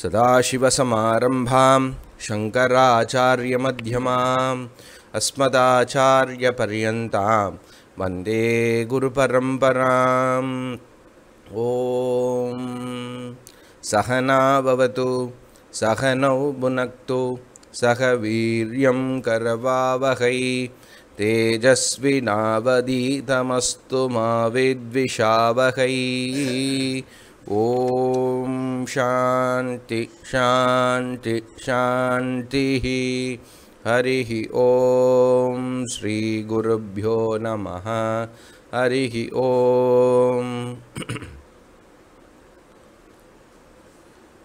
सदाशिवसमारम्भां शङ्कराचार्यमध्यमाम् अस्मदाचार्यपर्यन्तां वन्दे गुरुपरम्पराम् ॐ सहना भवतु सहनौ भुनक्तु सह वीर्यं करवावहै तेजस्विनावदीतमस्तु माविद्विषावहै ॐ शान्ति शान्ति शान्तिः हरिः ॐ श्रीगुरुभ्यो नमः हरिः ॐ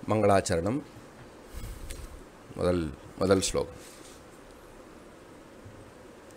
मङ्गलाचरणं मदल् मदल् श्लोकम्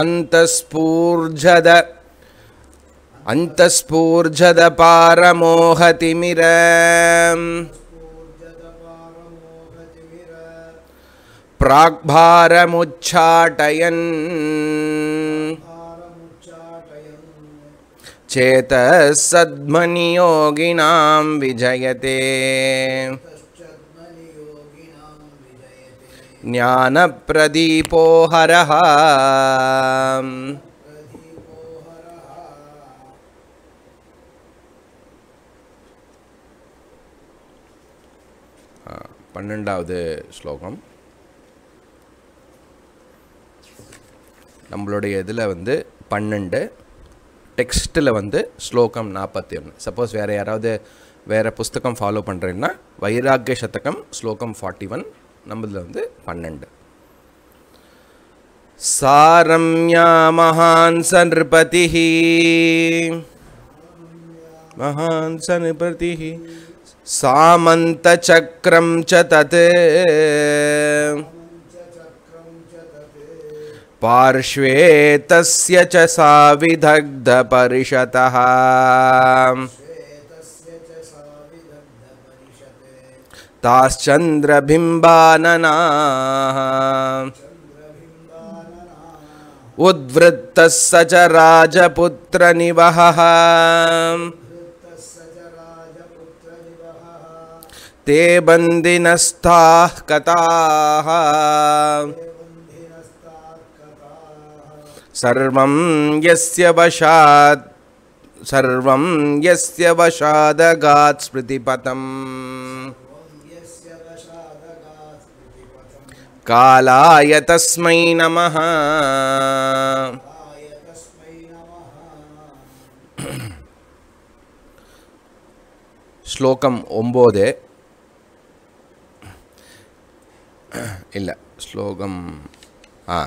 ूर्जदपारमोहतिमिर प्राग्भारमुच्चाटयन् चेतः सद्मनियोगिनां विजयते ज्ञानप्रदीपो பன்னெண்டாவது ஸ்லோகம் நம்மளுடைய இதில் வந்து பன்னெண்டு டெக்ஸ்ட்டில் வந்து ஸ்லோகம் நாற்பத்தி ஒன்று சப்போஸ் வேறு யாராவது வேறு புஸ்தகம் ஃபாலோ பண்ணுறேன்னா வைராக்கிய சதகம் ஸ்லோகம் ஃபார்ட்டி ஒன் पन्ड सारम्या महान् स नृपतिः महान् स सामन्तचक्रं च तत् पार्श्वे तस्य च सा विदग्धपरिषतः ताश्चन्द्रबिम्बाननाः स च राजपुत्रनिवहः ते बन्दिनस्ताः कथाः यस्य वशादगात् स्मृतिपथम् कालाय तस्मै नमः श्लोकम् ओम्बोदे ಇಲ್ಲ श्लोकं हा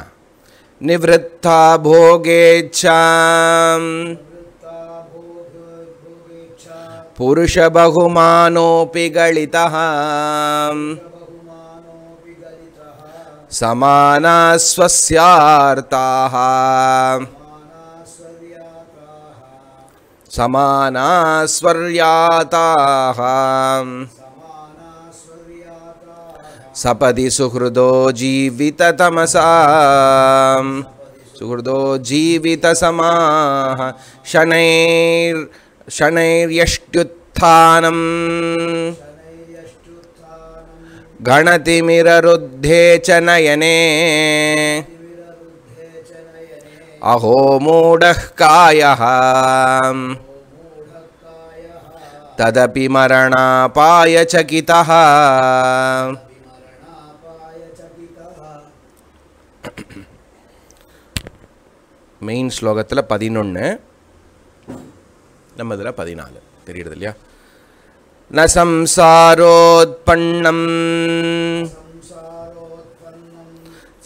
निवृत्ता भोगेच्छा पुरुषबहुमानोऽपि गलितः समाना स्वस्यार्ताः समाना स्वर्याताः सपदि सुहृदो जीविततमसा सुहृदो जीवितसमाः शनेर शणैर्यष्ट्युत्थानम् गणतिमिररुद्धे च नयने अहो मूढः कायः तदपि मरणापायचकितः மெயின் ஸ்லோகத்தில் பதினொன்று நம்ம இதில் பதினாலு தெரியுறது இல்லையா न संसारोत्पन्नम्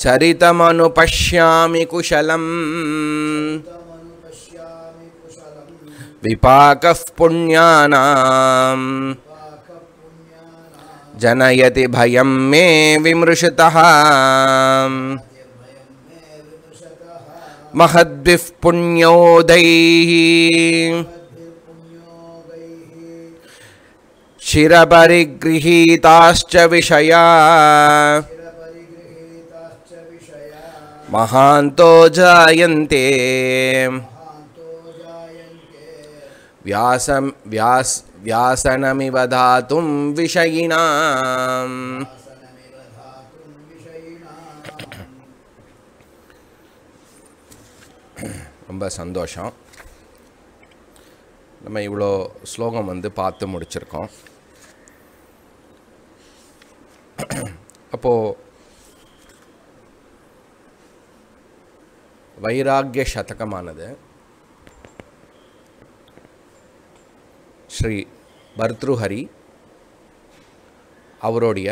चरितमनुपश्यामि कुशलम् विपाकः पुण्यानाम् जनयति भयं मे विमृशतः महद्भिः पुण्योदैः சிரபரிகிரகீதாச்ச விஷயா மகாந்தோ ஜாயந்தே வியாசம் வியாஸ் வியாசனமிவ தாத்தும் விஷயினாம் ரொம்ப சந்தோஷம் நம்ம இவ்வளோ ஸ்லோகம் வந்து பார்த்து முடிச்சிருக்கோம் அப்போ வைராகிய சதகமானது ஸ்ரீ பர்த்ருஹரி அவருடைய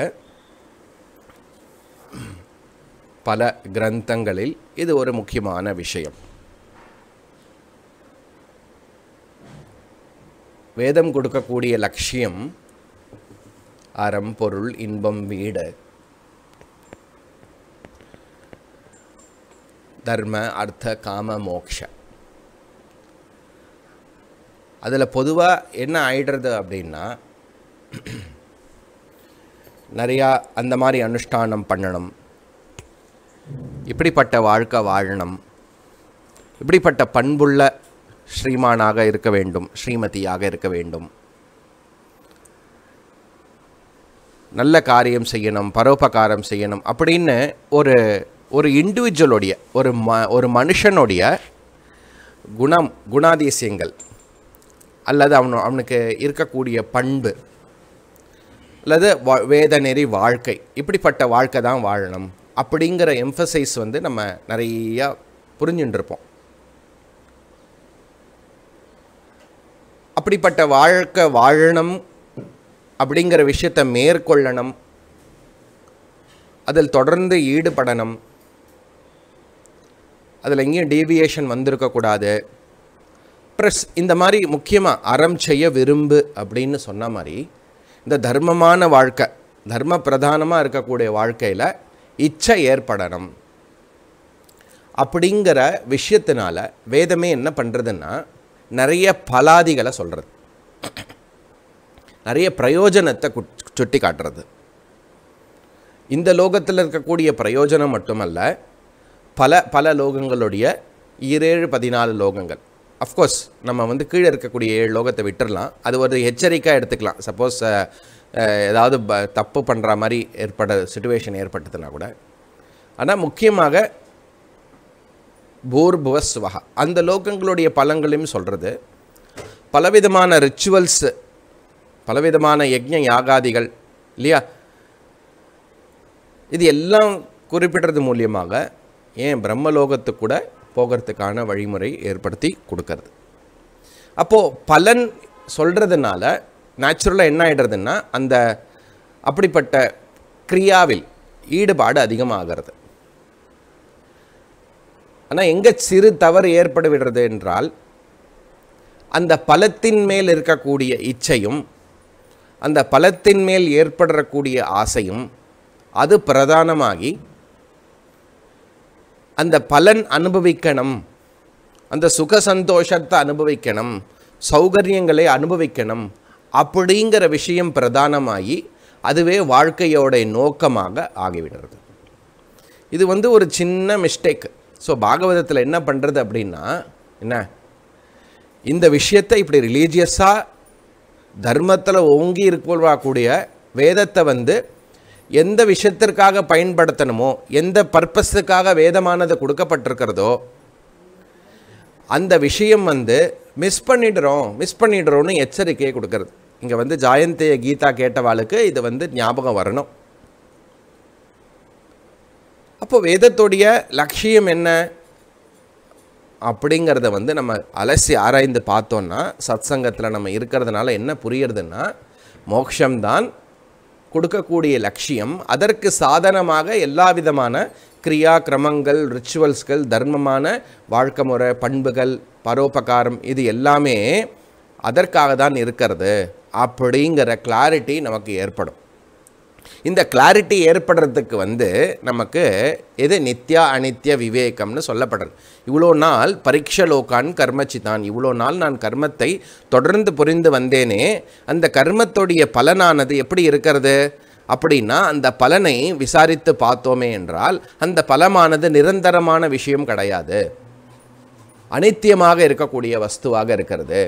பல கிரந்தங்களில் இது ஒரு முக்கியமான விஷயம் வேதம் கொடுக்கக்கூடிய லட்சியம் அறம் பொருள் இன்பம் வீடு தர்ம அர்த்த காம மோக்ஷ அதில் பொதுவாக என்ன ஆயிடுறது அப்படின்னா நிறையா அந்த மாதிரி அனுஷ்டானம் பண்ணணும் இப்படிப்பட்ட வாழ்க்கை வாழணும் இப்படிப்பட்ட பண்புள்ள ஸ்ரீமானாக இருக்க வேண்டும் ஸ்ரீமதியாக இருக்க வேண்டும் நல்ல காரியம் செய்யணும் பரோபகாரம் செய்யணும் அப்படின்னு ஒரு ஒரு இண்டிவிஜுவலுடைய ஒரு ம ஒரு மனுஷனுடைய குணம் குணாதிசயங்கள் அல்லது அவனு அவனுக்கு இருக்கக்கூடிய பண்பு அல்லது வா வேத நெறி வாழ்க்கை இப்படிப்பட்ட வாழ்க்கை தான் வாழணும் அப்படிங்கிற எம்ஃபசைஸ் வந்து நம்ம நிறையா புரிஞ்சுட்டுருப்போம் அப்படிப்பட்ட வாழ்க்கை வாழணும் அப்படிங்கிற விஷயத்தை மேற்கொள்ளணும் அதில் தொடர்ந்து ஈடுபடணும் அதில் எங்கேயும் டீவியேஷன் வந்திருக்கக்கூடாது ப்ளஸ் இந்த மாதிரி முக்கியமாக அறம் செய்ய விரும்பு அப்படின்னு சொன்ன மாதிரி இந்த தர்மமான வாழ்க்கை தர்ம பிரதானமாக இருக்கக்கூடிய வாழ்க்கையில் இச்சை ஏற்படணும் அப்படிங்கிற விஷயத்தினால வேதமே என்ன பண்ணுறதுன்னா நிறைய பலாதிகளை சொல்கிறது நிறைய பிரயோஜனத்தை சுட்டி காட்டுறது இந்த லோகத்தில் இருக்கக்கூடிய பிரயோஜனம் மட்டுமல்ல பல பல லோகங்களுடைய ஈரேழு பதினாலு லோகங்கள் அஃப்கோர்ஸ் நம்ம வந்து கீழே இருக்கக்கூடிய ஏழு லோகத்தை விட்டுடலாம் அது ஒரு எச்சரிக்கையாக எடுத்துக்கலாம் சப்போஸ் ஏதாவது ப தப்பு பண்ணுற மாதிரி ஏற்பட சுச்சுவேஷன் ஏற்பட்டதுன்னா கூட ஆனால் முக்கியமாக பூர்புவ வகா அந்த லோகங்களுடைய பலங்களையும் சொல்கிறது பலவிதமான ரிச்சுவல்ஸு பலவிதமான யஜ்ய யாகாதிகள் இல்லையா இது எல்லாம் குறிப்பிடுறது மூலியமாக ஏன் பிரம்மலோகத்து கூட போகிறதுக்கான வழிமுறை ஏற்படுத்தி கொடுக்கறது அப்போது பலன் சொல்கிறதுனால நேச்சுரலாக என்ன ஆகிடுறதுன்னா அந்த அப்படிப்பட்ட கிரியாவில் ஈடுபாடு அதிகமாகிறது ஆனால் எங்கே சிறு தவறு ஏற்படுவிடுறது விடுறது என்றால் அந்த பலத்தின் மேல் இருக்கக்கூடிய இச்சையும் அந்த பலத்தின் மேல் ஏற்படக்கூடிய ஆசையும் அது பிரதானமாகி அந்த பலன் அனுபவிக்கணும் அந்த சுக சந்தோஷத்தை அனுபவிக்கணும் சௌகரியங்களை அனுபவிக்கணும் அப்படிங்கிற விஷயம் பிரதானமாகி அதுவே வாழ்க்கையோடைய நோக்கமாக ஆகிவிடுறது இது வந்து ஒரு சின்ன மிஸ்டேக் ஸோ பாகவதத்தில் என்ன பண்ணுறது அப்படின்னா என்ன இந்த விஷயத்தை இப்படி ரிலீஜியஸாக தர்மத்தில் ஓங்கி இருக்கக்கூடிய வேதத்தை வந்து எந்த விஷயத்திற்காக பயன்படுத்தணுமோ எந்த பர்பஸுக்காக வேதமானது கொடுக்கப்பட்டிருக்கிறதோ அந்த விஷயம் வந்து மிஸ் பண்ணிடுறோம் மிஸ் பண்ணிடுறோன்னு எச்சரிக்கையை கொடுக்கறது இங்கே வந்து ஜாயந்தைய கீதா கேட்டவாளுக்கு இது வந்து ஞாபகம் வரணும் அப்போ வேதத்துடைய லட்சியம் என்ன அப்படிங்கிறத வந்து நம்ம அலசி ஆராய்ந்து பார்த்தோன்னா சத் சங்கத்தில் நம்ம இருக்கிறதுனால என்ன புரியறதுன்னா மோக்ஷம்தான் கொடுக்கக்கூடிய லட்சியம் அதற்கு சாதனமாக எல்லா விதமான கிரியா கிரமங்கள் ரிச்சுவல்ஸ்கள் தர்மமான வாழ்க்கை முறை பண்புகள் பரோபகாரம் இது எல்லாமே அதற்காக தான் இருக்கிறது அப்படிங்கிற கிளாரிட்டி நமக்கு ஏற்படும் இந்த கிளாரிட்டி ஏற்படுறதுக்கு வந்து நமக்கு எது நித்யா அனித்ய விவேகம்னு சொல்லப்படுறது இவ்வளோ நாள் பரீட்ச லோகான் கர்மச்சிதான் இவ்வளோ நாள் நான் கர்மத்தை தொடர்ந்து புரிந்து வந்தேனே அந்த கர்மத்துடைய பலனானது எப்படி இருக்கிறது அப்படின்னா அந்த பலனை விசாரித்து பார்த்தோமே என்றால் அந்த பலமானது நிரந்தரமான விஷயம் கிடையாது அனித்தியமாக இருக்கக்கூடிய வஸ்துவாக இருக்கிறது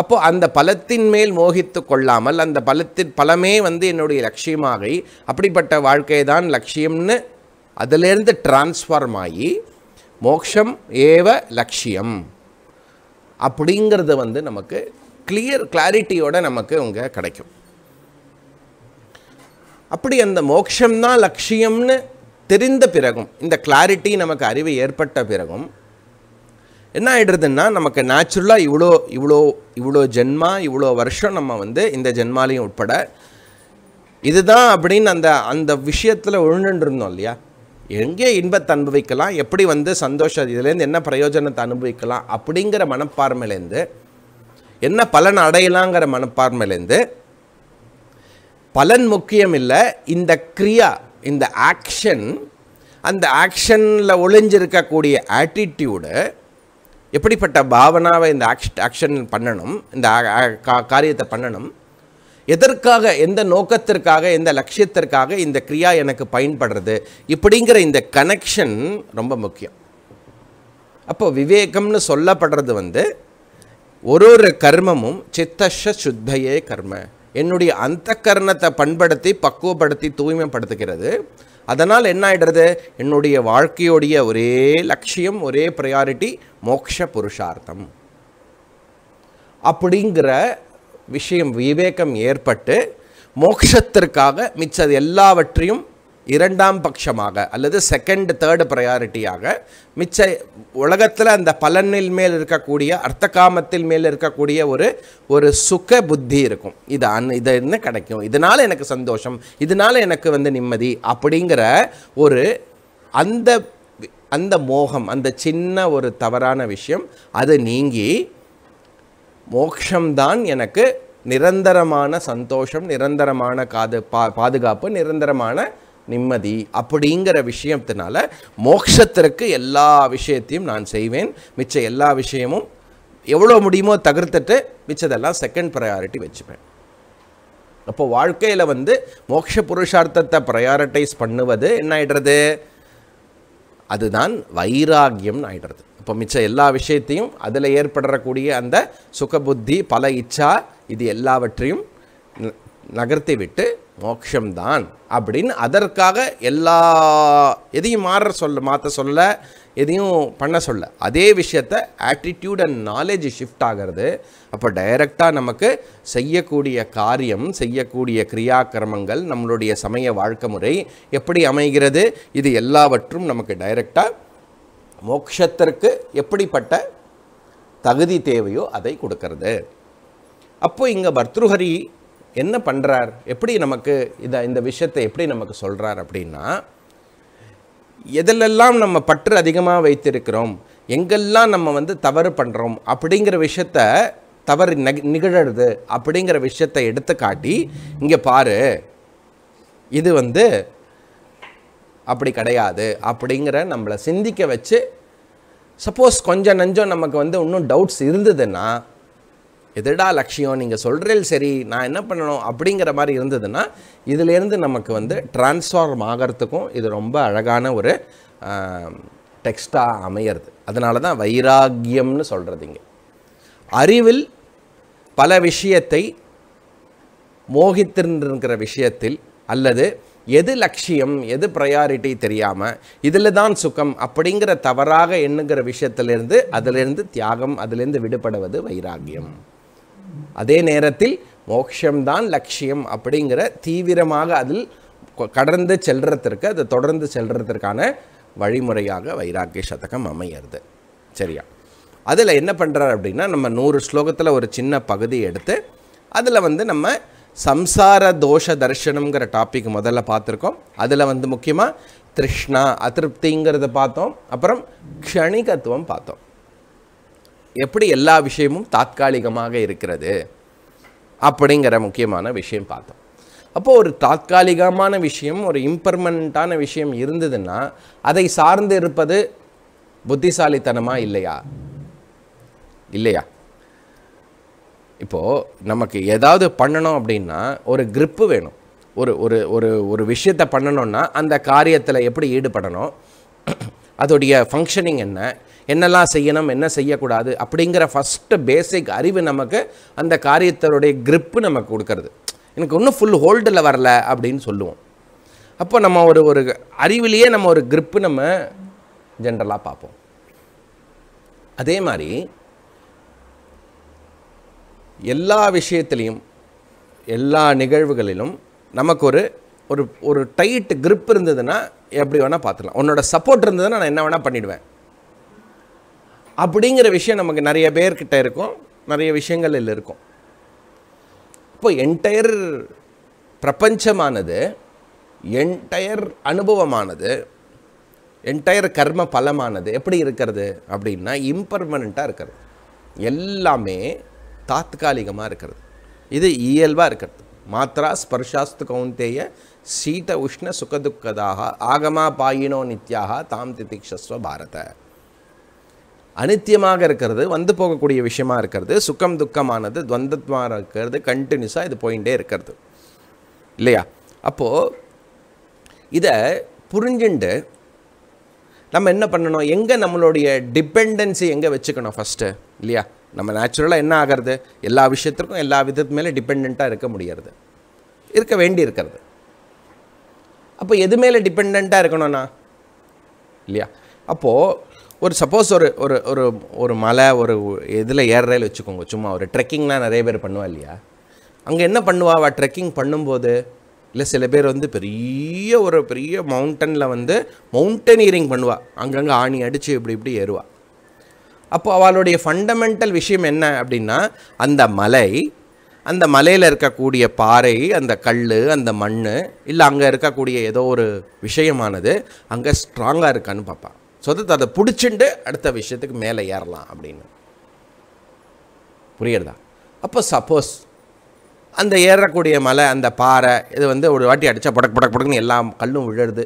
அப்போது அந்த பலத்தின் மேல் மோகித்து கொள்ளாமல் அந்த பலத்தின் பலமே வந்து என்னுடைய லட்சியமாகி அப்படிப்பட்ட வாழ்க்கை தான் லட்சியம்னு அதிலேருந்து டிரான்ஸ்ஃபார்ம் ஆகி மோக்ஷம் ஏவ லட்சியம் அப்படிங்கிறது வந்து நமக்கு கிளியர் கிளாரிட்டியோட நமக்கு இங்கே கிடைக்கும் அப்படி அந்த மோக்ஷம்தான் லட்சியம்னு தெரிந்த பிறகும் இந்த கிளாரிட்டி நமக்கு அறிவு ஏற்பட்ட பிறகும் என்ன ஆகிடுறதுன்னா நமக்கு நேச்சுரலாக இவ்வளோ இவ்வளோ இவ்வளோ ஜென்மா இவ்வளோ வருஷம் நம்ம வந்து இந்த ஜென்மாலையும் உட்பட இதுதான் அப்படின்னு அந்த அந்த விஷயத்தில் இருந்தோம் இல்லையா எங்கே இன்பத்தை அனுபவிக்கலாம் எப்படி வந்து சந்தோஷம் இதுலேருந்து என்ன பிரயோஜனத்தை அனுபவிக்கலாம் அப்படிங்கிற மனப்பான்மையிலேருந்து என்ன பலன் அடையலாங்கிற மனப்பான்மையிலேருந்து பலன் முக்கியம் இல்லை இந்த கிரியா இந்த ஆக்ஷன் அந்த ஆக்ஷனில் ஒளிஞ்சிருக்கக்கூடிய ஆட்டிடியூடு எப்படிப்பட்ட பாவனாவை இந்த ஆக்ஷ் ஆக்ஷன் பண்ணணும் இந்த காரியத்தை பண்ணணும் எதற்காக எந்த நோக்கத்திற்காக எந்த லட்சியத்திற்காக இந்த கிரியா எனக்கு பயன்படுறது இப்படிங்கிற இந்த கனெக்ஷன் ரொம்ப முக்கியம் அப்போ விவேகம்னு சொல்லப்படுறது வந்து ஒரு ஒரு கர்மமும் சித்தஷ சுத்தையே கர்ம என்னுடைய அந்த கர்ணத்தை பண்படுத்தி பக்குவப்படுத்தி தூய்மைப்படுத்துகிறது அதனால் என்ன ஆகிடுறது என்னுடைய வாழ்க்கையோடைய ஒரே லட்சியம் ஒரே ப்ரையாரிட்டி மோக்ஷ புருஷார்த்தம் அப்படிங்கிற விஷயம் விவேகம் ஏற்பட்டு மோக்ஷத்திற்காக மிச்சது எல்லாவற்றையும் இரண்டாம் பட்சமாக அல்லது செகண்ட் தேர்டு ப்ரையாரிட்டியாக மிச்ச உலகத்தில் அந்த பலனில் மேல் இருக்கக்கூடிய அர்த்த காமத்தில் மேல் இருக்கக்கூடிய ஒரு ஒரு சுக புத்தி இருக்கும் இது அந் இதுன்னு கிடைக்கும் இதனால் எனக்கு சந்தோஷம் இதனால் எனக்கு வந்து நிம்மதி அப்படிங்கிற ஒரு அந்த அந்த மோகம் அந்த சின்ன ஒரு தவறான விஷயம் அது நீங்கி மோக்ஷம்தான் எனக்கு நிரந்தரமான சந்தோஷம் நிரந்தரமான காது பா பாதுகாப்பு நிரந்தரமான நிம்மதி அப்படிங்கிற விஷயத்தினால மோக்ஷத்திற்கு எல்லா விஷயத்தையும் நான் செய்வேன் மிச்ச எல்லா விஷயமும் எவ்வளோ முடியுமோ தகர்த்துட்டு மிச்சதெல்லாம் செகண்ட் ப்ரையாரிட்டி வச்சுப்பேன் அப்போ வாழ்க்கையில் வந்து மோக்ஷ புருஷார்த்தத்தை ப்ரையாரிட்டைஸ் பண்ணுவது என்ன ஆகிடுறது அதுதான் வைராகியம்னு ஆகிடுறது இப்போ மிச்ச எல்லா விஷயத்தையும் அதில் ஏற்படக்கூடிய அந்த சுக புத்தி பல இச்சா இது எல்லாவற்றையும் நகர்த்தி விட்டு மோக்ஷம்தான் அப்படின்னு அதற்காக எல்லா எதையும் மாற சொல்ல மாற்ற சொல்ல எதையும் பண்ண சொல்ல அதே விஷயத்த ஆட்டிடியூட் அண்ட் நாலேஜ் ஷிஃப்ட் ஆகிறது அப்போ டைரெக்டாக நமக்கு செய்யக்கூடிய காரியம் செய்யக்கூடிய கிரியாக்கிரமங்கள் நம்மளுடைய சமய வாழ்க்கை முறை எப்படி அமைகிறது இது எல்லாவற்றும் நமக்கு டைரெக்டாக மோக்ஷத்திற்கு எப்படிப்பட்ட தகுதி தேவையோ அதை கொடுக்கறது அப்போ இங்கே பர்த்ருஹரி என்ன பண்ணுறார் எப்படி நமக்கு இதை இந்த விஷயத்தை எப்படி நமக்கு சொல்கிறார் அப்படின்னா எதிலெல்லாம் நம்ம பற்று அதிகமாக வைத்திருக்கிறோம் எங்கெல்லாம் நம்ம வந்து தவறு பண்ணுறோம் அப்படிங்கிற விஷயத்த தவறு நெக் நிகழறது அப்படிங்கிற விஷயத்தை எடுத்து காட்டி இங்கே பாரு இது வந்து அப்படி கிடையாது அப்படிங்கிற நம்மளை சிந்திக்க வச்சு சப்போஸ் கொஞ்சம் நஞ்சம் நமக்கு வந்து இன்னும் டவுட்ஸ் இருந்ததுன்னா எதுடா லட்சியம் நீங்கள் சொல்கிறேன் சரி நான் என்ன பண்ணணும் அப்படிங்கிற மாதிரி இருந்ததுன்னா இதிலேருந்து நமக்கு வந்து டிரான்ஸ்ஃபார்ம் ஆகிறதுக்கும் இது ரொம்ப அழகான ஒரு டெக்ஸ்டாக அமையிறது அதனால தான் வைராக்கியம்னு சொல்கிறதிங்க அறிவில் பல விஷயத்தை மோகித்திருந்திருக்கிற விஷயத்தில் அல்லது எது லட்சியம் எது ப்ரையாரிட்டி தெரியாமல் இதில் தான் சுகம் அப்படிங்கிற தவறாக எண்ணுங்கிற விஷயத்திலேருந்து அதிலேருந்து தியாகம் அதிலேருந்து விடுபடுவது வைராக்கியம் அதே நேரத்தில் மோட்சம்தான் லட்சியம் அப்படிங்கிற தீவிரமாக அதில் கடந்து செல்றதற்கு அதை தொடர்ந்து செல்றதற்கான வழிமுறையாக வைராக்கிய சதகம் அமையிறது சரியா அதில் என்ன பண்ணுறார் அப்படின்னா நம்ம நூறு ஸ்லோகத்தில் ஒரு சின்ன பகுதி எடுத்து அதில் வந்து நம்ம சம்சார தோஷ தர்ஷனம்ங்கிற டாபிக் முதல்ல பார்த்துருக்கோம் அதில் வந்து முக்கியமாக திருஷ்ணா அதிருப்திங்கிறத பார்த்தோம் அப்புறம் க்ஷணிகத்துவம் பார்த்தோம் எப்படி எல்லா விஷயமும் தாத்காலிகமாக இருக்கிறது அப்படிங்கிற முக்கியமான விஷயம் பார்த்தோம் அப்போது ஒரு தாற்காலிகமான விஷயம் ஒரு இம்பர்மனண்ட்டான விஷயம் இருந்ததுன்னா அதை சார்ந்து இருப்பது புத்திசாலித்தனமாக இல்லையா இல்லையா இப்போது நமக்கு ஏதாவது பண்ணணும் அப்படின்னா ஒரு கிரிப்பு வேணும் ஒரு ஒரு ஒரு ஒரு விஷயத்தை பண்ணணும்னா அந்த காரியத்தில் எப்படி ஈடுபடணும் அதோடைய ஃபங்க்ஷனிங் என்ன என்னெல்லாம் செய்யணும் என்ன செய்யக்கூடாது அப்படிங்கிற ஃபஸ்ட்டு பேசிக் அறிவு நமக்கு அந்த காரியத்தினுடைய கிரிப்பு நமக்கு கொடுக்கறது எனக்கு இன்னும் ஃபுல் ஹோல்டில் வரல அப்படின்னு சொல்லுவோம் அப்போ நம்ம ஒரு ஒரு அறிவிலேயே நம்ம ஒரு கிரிப்பு நம்ம ஜென்ரலாக பார்ப்போம் அதே மாதிரி எல்லா விஷயத்துலேயும் எல்லா நிகழ்வுகளிலும் நமக்கு ஒரு ஒரு ஒரு டைட்டு கிரிப் இருந்ததுன்னா எப்படி வேணால் பார்த்துக்கலாம் உன்னோட சப்போர்ட் இருந்ததுன்னா நான் என்ன வேணால் பண்ணிவிடுவேன் அப்படிங்கிற விஷயம் நமக்கு நிறைய பேர்கிட்ட இருக்கும் நிறைய விஷயங்களில் இருக்கும் இப்போ என்டையர் பிரபஞ்சமானது என்டையர் அனுபவமானது என்டையர் கர்ம பலமானது எப்படி இருக்கிறது அப்படின்னா இம்பர்மனண்ட்டாக இருக்கிறது எல்லாமே தாத்காலிகமாக இருக்கிறது இது இயல்பாக இருக்கிறது மாத்ரா ஸ்பர்ஷாஸ்து கவுந்தேய சீத உஷ்ண சுகதுக்கதாக ஆகமா பாயினோ நித்யாக தாம் திதிக்ஷஸ்வ பாரத அனித்தியமாக இருக்கிறது வந்து போகக்கூடிய விஷயமா இருக்கிறது சுக்கம் துக்கமானது துவந்தத்மாக இருக்கிறது கண்டினியூஸாக இது போயிட்டே இருக்கிறது இல்லையா அப்போது இதை புரிஞ்சுண்டு நம்ம என்ன பண்ணணும் எங்கே நம்மளுடைய டிபெண்டன்சி எங்கே வச்சுக்கணும் ஃபஸ்ட்டு இல்லையா நம்ம நேச்சுரலாக என்ன ஆகிறது எல்லா விஷயத்திற்கும் எல்லா விதத்து மேலே டிபெண்ட்டாக இருக்க முடியாது இருக்க வேண்டி இருக்கிறது அப்போ எது மேலே டிபெண்ட்டாக இருக்கணும்னா இல்லையா அப்போது ஒரு சப்போஸ் ஒரு ஒரு ஒரு ஒரு மலை ஒரு இதில் ஏறுறேன்னு வச்சுக்கோங்க சும்மா ஒரு ட்ரெக்கிங்லாம் நிறைய பேர் பண்ணுவா இல்லையா அங்கே என்ன பண்ணுவா அவள் ட்ரெக்கிங் பண்ணும்போது இல்லை சில பேர் வந்து பெரிய ஒரு பெரிய மவுண்டனில் வந்து மவுண்டனியரிங் பண்ணுவாள் அங்கங்கே ஆணி அடித்து இப்படி இப்படி ஏறுவாள் அப்போ அவளுடைய ஃபண்டமெண்டல் விஷயம் என்ன அப்படின்னா அந்த மலை அந்த மலையில் இருக்கக்கூடிய பாறை அந்த கல் அந்த மண் இல்லை அங்கே இருக்கக்கூடிய ஏதோ ஒரு விஷயமானது அங்கே ஸ்ட்ராங்காக இருக்கான்னு பார்ப்பாள் ஸோ வந்து அதை பிடிச்சிண்டு அடுத்த விஷயத்துக்கு மேலே ஏறலாம் அப்படின்னு புரியுறதா அப்போ சப்போஸ் அந்த ஏறக்கூடிய மலை அந்த பாறை இது வந்து ஒரு வாட்டி அடித்தா படக் படக் படக்குன்னு எல்லா கல்லும் விழுறது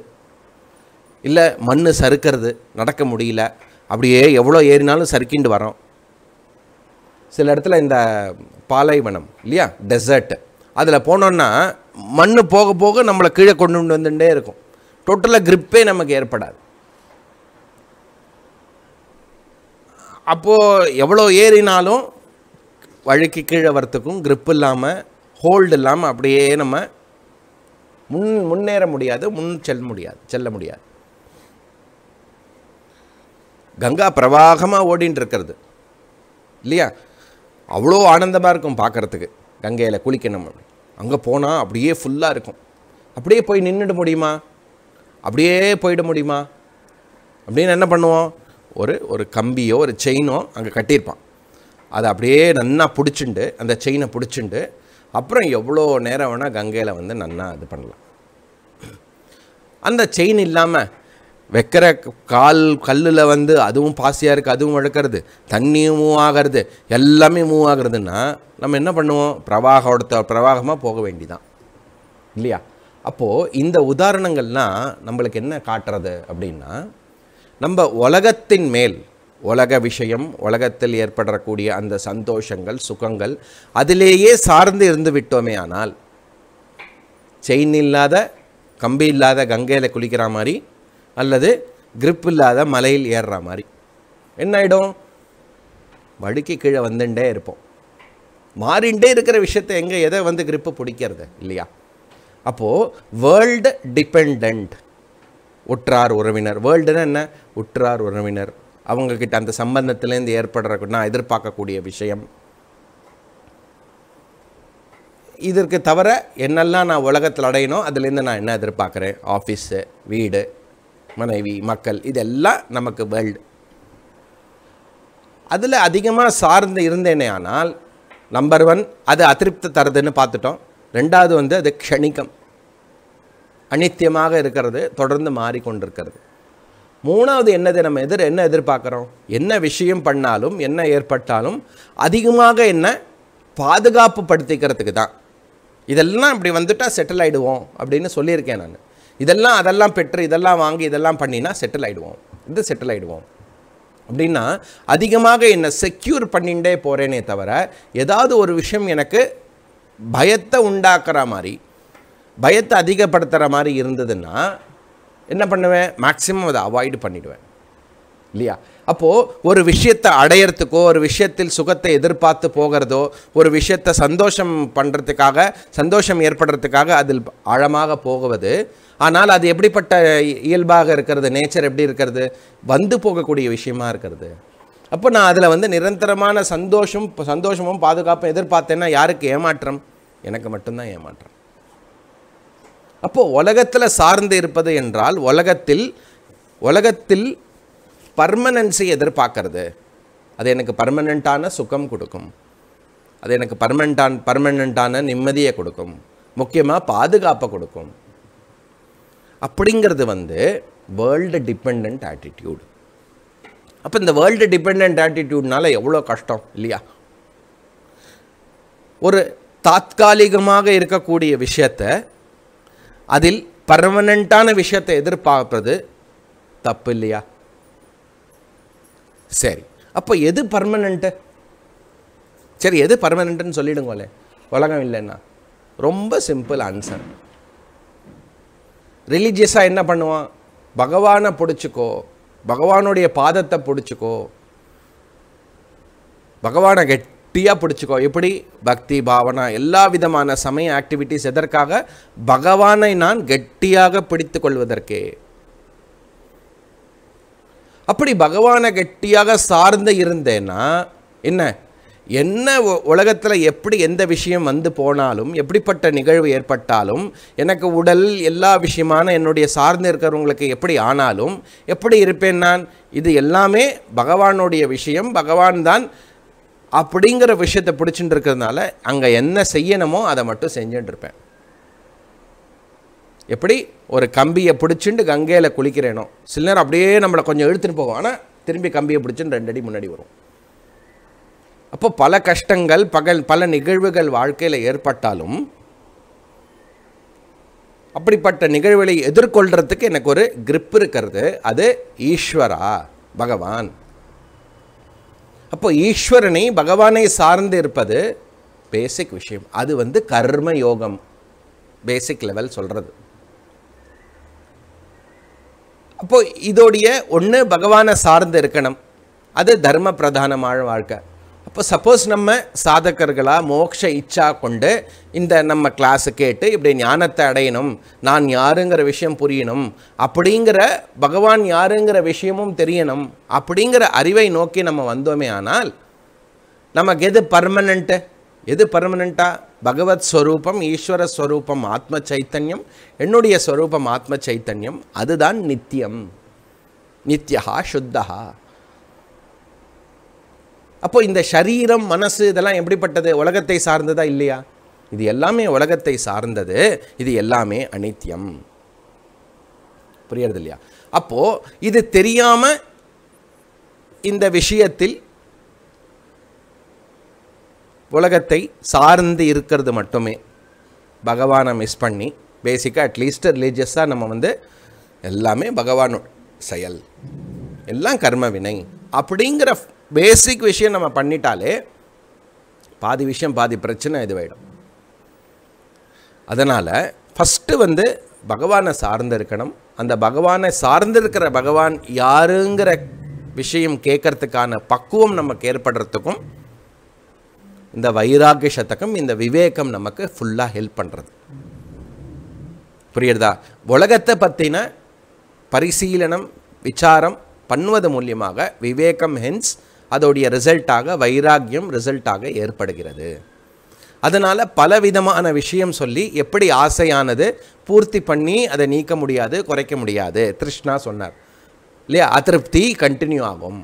இல்லை மண் சறுக்கிறது நடக்க முடியல அப்படியே எவ்வளோ ஏறினாலும் சறுக்கிண்டு வரோம் சில இடத்துல இந்த பாலைவனம் இல்லையா டெசர்ட் அதில் போனோன்னா மண் போக போக நம்மளை கீழே கொண்டு வந்துட்டே இருக்கும் டோட்டலாக க்ரிப்பே நமக்கு ஏற்படாது அப்போது எவ்வளோ ஏறினாலும் வழுக்கி கீழே வரத்துக்கும் க்ரிப் இல்லாமல் ஹோல்டு இல்லாமல் அப்படியே நம்ம முன் முன்னேற முடியாது முன் செல்ல முடியாது செல்ல முடியாது கங்கா பிரவாகமாக ஓடின்னு இருக்கிறது இல்லையா அவ்வளோ ஆனந்தமாக இருக்கும் பார்க்குறதுக்கு கங்கையில் குளிக்கணும் அப்படி அங்கே போனால் அப்படியே ஃபுல்லாக இருக்கும் அப்படியே போய் நின்றுட முடியுமா அப்படியே போயிட முடியுமா அப்படின்னு என்ன பண்ணுவோம் ஒரு ஒரு கம்பியோ ஒரு செயினோ அங்கே கட்டியிருப்பான் அதை அப்படியே நன்னா பிடிச்சிண்டு அந்த செயினை பிடிச்சிண்டு அப்புறம் எவ்வளோ நேரம் வேணால் கங்கையில் வந்து நன்னா இது பண்ணலாம் அந்த செயின் இல்லாமல் வைக்கிற கால் கல்லில் வந்து அதுவும் பாசியாக இருக்குது அதுவும் வழக்கிறது தண்ணியும் மூவ் ஆகிறது எல்லாமே மூவ் ஆகிறதுன்னா நம்ம என்ன பண்ணுவோம் பிரவாகோட பிரவாகமாக போக வேண்டிதான் இல்லையா அப்போது இந்த உதாரணங்கள்லாம் நம்மளுக்கு என்ன காட்டுறது அப்படின்னா நம்ம உலகத்தின் மேல் உலக விஷயம் உலகத்தில் ஏற்படக்கூடிய அந்த சந்தோஷங்கள் சுகங்கள் அதிலேயே சார்ந்து இருந்து விட்டோமே ஆனால் செயின் இல்லாத கம்பி இல்லாத கங்கையில் குளிக்கிற மாதிரி அல்லது கிரிப் இல்லாத மலையில் ஏறுற மாதிரி என்ன ஆகிடும் வழுக்கி கீழே வந்துட்டே இருப்போம் மாறிண்டே இருக்கிற விஷயத்தை எங்கே எதை வந்து கிரிப்பு பிடிக்கிறது இல்லையா அப்போது வேர்ல்டு டிபெண்ட் உற்றார் உறவினர் வேர்ல்டுன்னா என்ன உற்றார் உறவினர் அவங்கக்கிட்ட அந்த சம்பந்தத்துலேருந்து ஏற்படுற நான் எதிர்பார்க்கக்கூடிய விஷயம் இதற்கு தவிர என்னெல்லாம் நான் உலகத்தில் அடையணும் அதுலேருந்து நான் என்ன எதிர்பார்க்குறேன் ஆஃபீஸு வீடு மனைவி மக்கள் இதெல்லாம் நமக்கு வேர்ல்டு அதில் அதிகமாக சார்ந்து இருந்தேனே ஆனால் நம்பர் ஒன் அது அதிருப்தி தருதுன்னு பார்த்துட்டோம் ரெண்டாவது வந்து அது க்ஷணிகம் அனித்தியமாக இருக்கிறது தொடர்ந்து மாறிக்கொண்டிருக்கிறது மூணாவது என்னது நம்ம எதிர் என்ன எதிர்பார்க்குறோம் என்ன விஷயம் பண்ணாலும் என்ன ஏற்பட்டாலும் அதிகமாக என்ன பாதுகாப்பு படுத்திக்கிறதுக்கு தான் இதெல்லாம் இப்படி வந்துட்டால் செட்டில் ஆகிடுவோம் அப்படின்னு சொல்லியிருக்கேன் நான் இதெல்லாம் அதெல்லாம் பெற்று இதெல்லாம் வாங்கி இதெல்லாம் பண்ணினா செட்டில் ஆகிடுவோம் இது செட்டில் ஆகிடுவோம் அப்படின்னா அதிகமாக என்னை செக்யூர் பண்ணிகிட்டே போகிறேனே தவிர ஏதாவது ஒரு விஷயம் எனக்கு பயத்தை உண்டாக்குற மாதிரி பயத்தை அதிகப்படுத்துகிற மாதிரி இருந்ததுன்னா என்ன பண்ணுவேன் மேக்ஸிமம் அதை அவாய்டு பண்ணிவிடுவேன் இல்லையா அப்போது ஒரு விஷயத்தை அடையிறதுக்கோ ஒரு விஷயத்தில் சுகத்தை எதிர்பார்த்து போகிறதோ ஒரு விஷயத்தை சந்தோஷம் பண்ணுறதுக்காக சந்தோஷம் ஏற்படுறதுக்காக அதில் ஆழமாக போகுவது ஆனால் அது எப்படிப்பட்ட இயல்பாக இருக்கிறது நேச்சர் எப்படி இருக்கிறது வந்து போகக்கூடிய விஷயமா இருக்கிறது அப்போ நான் அதில் வந்து நிரந்தரமான சந்தோஷம் சந்தோஷமும் பாதுகாப்பும் எதிர்பார்த்தேன்னா யாருக்கு ஏமாற்றம் எனக்கு மட்டும்தான் ஏமாற்றம் அப்போது உலகத்தில் சார்ந்து இருப்பது என்றால் உலகத்தில் உலகத்தில் பர்மனன்ஸை எதிர்பார்க்கறது அது எனக்கு பர்மனெண்ட்டான சுகம் கொடுக்கும் அது எனக்கு பர்மனண்டான் பர்மனெண்ட்டான நிம்மதியை கொடுக்கும் முக்கியமாக பாதுகாப்பை கொடுக்கும் அப்படிங்கிறது வந்து வேர்ல்டு டிபெண்ட் ஆட்டிடியூடு அப்போ இந்த வேர்ல்டு டிபெண்ட் ஆட்டிடியூட்னால எவ்வளோ கஷ்டம் இல்லையா ஒரு தாத்காலிகமாக இருக்கக்கூடிய விஷயத்தை அதில் பர்மனண்ட்டான விஷயத்தை எதிர்பார்ப்பது தப்பு இல்லையா சரி அப்போ எது பர்மனண்ட்டு சரி எது பர்மனண்ட்டுன்னு சொல்லிடுங்களே உலகம் இல்லைன்னா ரொம்ப சிம்பிள் ஆன்சர் ரிலீஜியஸாக என்ன பண்ணுவான் பகவானை பிடிச்சிக்கோ பகவானுடைய பாதத்தை பிடிச்சிக்கோ பகவானை கெட் டீயாக பிடிச்சிக்கோ எப்படி பக்தி பாவனா எல்லா விதமான சமய ஆக்டிவிட்டீஸ் எதற்காக பகவானை நான் கெட்டியாக பிடித்து கொள்வதற்கே அப்படி பகவானை கெட்டியாக சார்ந்து இருந்தேன்னா என்ன என்ன உலகத்தில் எப்படி எந்த விஷயம் வந்து போனாலும் எப்படிப்பட்ட நிகழ்வு ஏற்பட்டாலும் எனக்கு உடல் எல்லா விஷயமான என்னுடைய சார்ந்து இருக்கிறவங்களுக்கு எப்படி ஆனாலும் எப்படி இருப்பேன் நான் இது எல்லாமே பகவானுடைய விஷயம் பகவான் தான் அப்படிங்கிற விஷயத்தை பிடிச்சிட்டு இருக்கிறதுனால அங்கே என்ன செய்யணுமோ அதை மட்டும் செஞ்சுட்டு இருப்பேன் எப்படி ஒரு கம்பியை பிடிச்சிட்டு கங்கையில் குளிக்கிறேனோ சில நேரம் அப்படியே நம்மளை கொஞ்சம் இழுத்துன்னு போகும் ஆனால் திரும்பி கம்பியை பிடிச்சின்னு ரெண்டு அடி முன்னாடி வரும் அப்போ பல கஷ்டங்கள் பகல் பல நிகழ்வுகள் வாழ்க்கையில் ஏற்பட்டாலும் அப்படிப்பட்ட நிகழ்வுகளை எதிர்கொள்கிறதுக்கு எனக்கு ஒரு கிரிப் இருக்கிறது அது ஈஸ்வரா பகவான் அப்போ ஈஸ்வரனை பகவானை சார்ந்து இருப்பது பேசிக் விஷயம் அது வந்து கர்ம யோகம் பேசிக் லெவல் சொல்கிறது அப்போது இதோடைய ஒன்று பகவானை சார்ந்து இருக்கணும் அது தர்ம பிரதானமான வாழ்க்கை அப்போ சப்போஸ் நம்ம சாதகர்களாக மோக்ஷ இச்சா கொண்டு இந்த நம்ம கிளாஸு கேட்டு இப்படி ஞானத்தை அடையணும் நான் யாருங்கிற விஷயம் புரியணும் அப்படிங்கிற பகவான் யாருங்கிற விஷயமும் தெரியணும் அப்படிங்கிற அறிவை நோக்கி நம்ம வந்தோமே ஆனால் நமக்கு எது பர்மனண்ட்டு எது பர்மனண்ட்டா பகவத் ஸ்வரூபம் ஈஸ்வர ஸ்வரூபம் ஆத்ம சைத்தன்யம் என்னுடைய ஸ்வரூபம் ஆத்ம சைத்தன்யம் அதுதான் நித்தியம் நித்யா சுத்தகா அப்போ இந்த சரீரம் மனசு இதெல்லாம் எப்படிப்பட்டது உலகத்தை சார்ந்ததா இல்லையா இது எல்லாமே உலகத்தை சார்ந்தது இது எல்லாமே அனித்தியம் புரியறது இல்லையா அப்போது இது தெரியாமல் இந்த விஷயத்தில் உலகத்தை சார்ந்து இருக்கிறது மட்டுமே பகவானை மிஸ் பண்ணி பேசிக்காக அட்லீஸ்ட் ரிலீஜியஸாக நம்ம வந்து எல்லாமே பகவானோட செயல் எல்லாம் கர்ம வினை அப்படிங்கிற பேசிக் விஷயம் நம்ம பண்ணிட்டாலே பாதி விஷயம் பாதி பிரச்சனை இதுவாயிடும் அதனால் ஃபஸ்ட்டு வந்து பகவானை சார்ந்து இருக்கணும் அந்த பகவானை சார்ந்திருக்கிற பகவான் யாருங்கிற விஷயம் கேட்கறதுக்கான பக்குவம் நமக்கு ஏற்படுறதுக்கும் இந்த வைராகிய சதகம் இந்த விவேகம் நமக்கு ஃபுல்லாக ஹெல்ப் பண்ணுறது புரியுறதா உலகத்தை பற்றின பரிசீலனம் விசாரம் பண்ணுவது மூலியமாக விவேகம் ஹென்ஸ் அதோடைய ரிசல்ட்டாக வைராக்கியம் ரிசல்ட்டாக ஏற்படுகிறது அதனால் பலவிதமான விஷயம் சொல்லி எப்படி ஆசையானது பூர்த்தி பண்ணி அதை நீக்க முடியாது குறைக்க முடியாது திருஷ்ணா சொன்னார் இல்லையா அதிருப்தி கண்டினியூ ஆகும்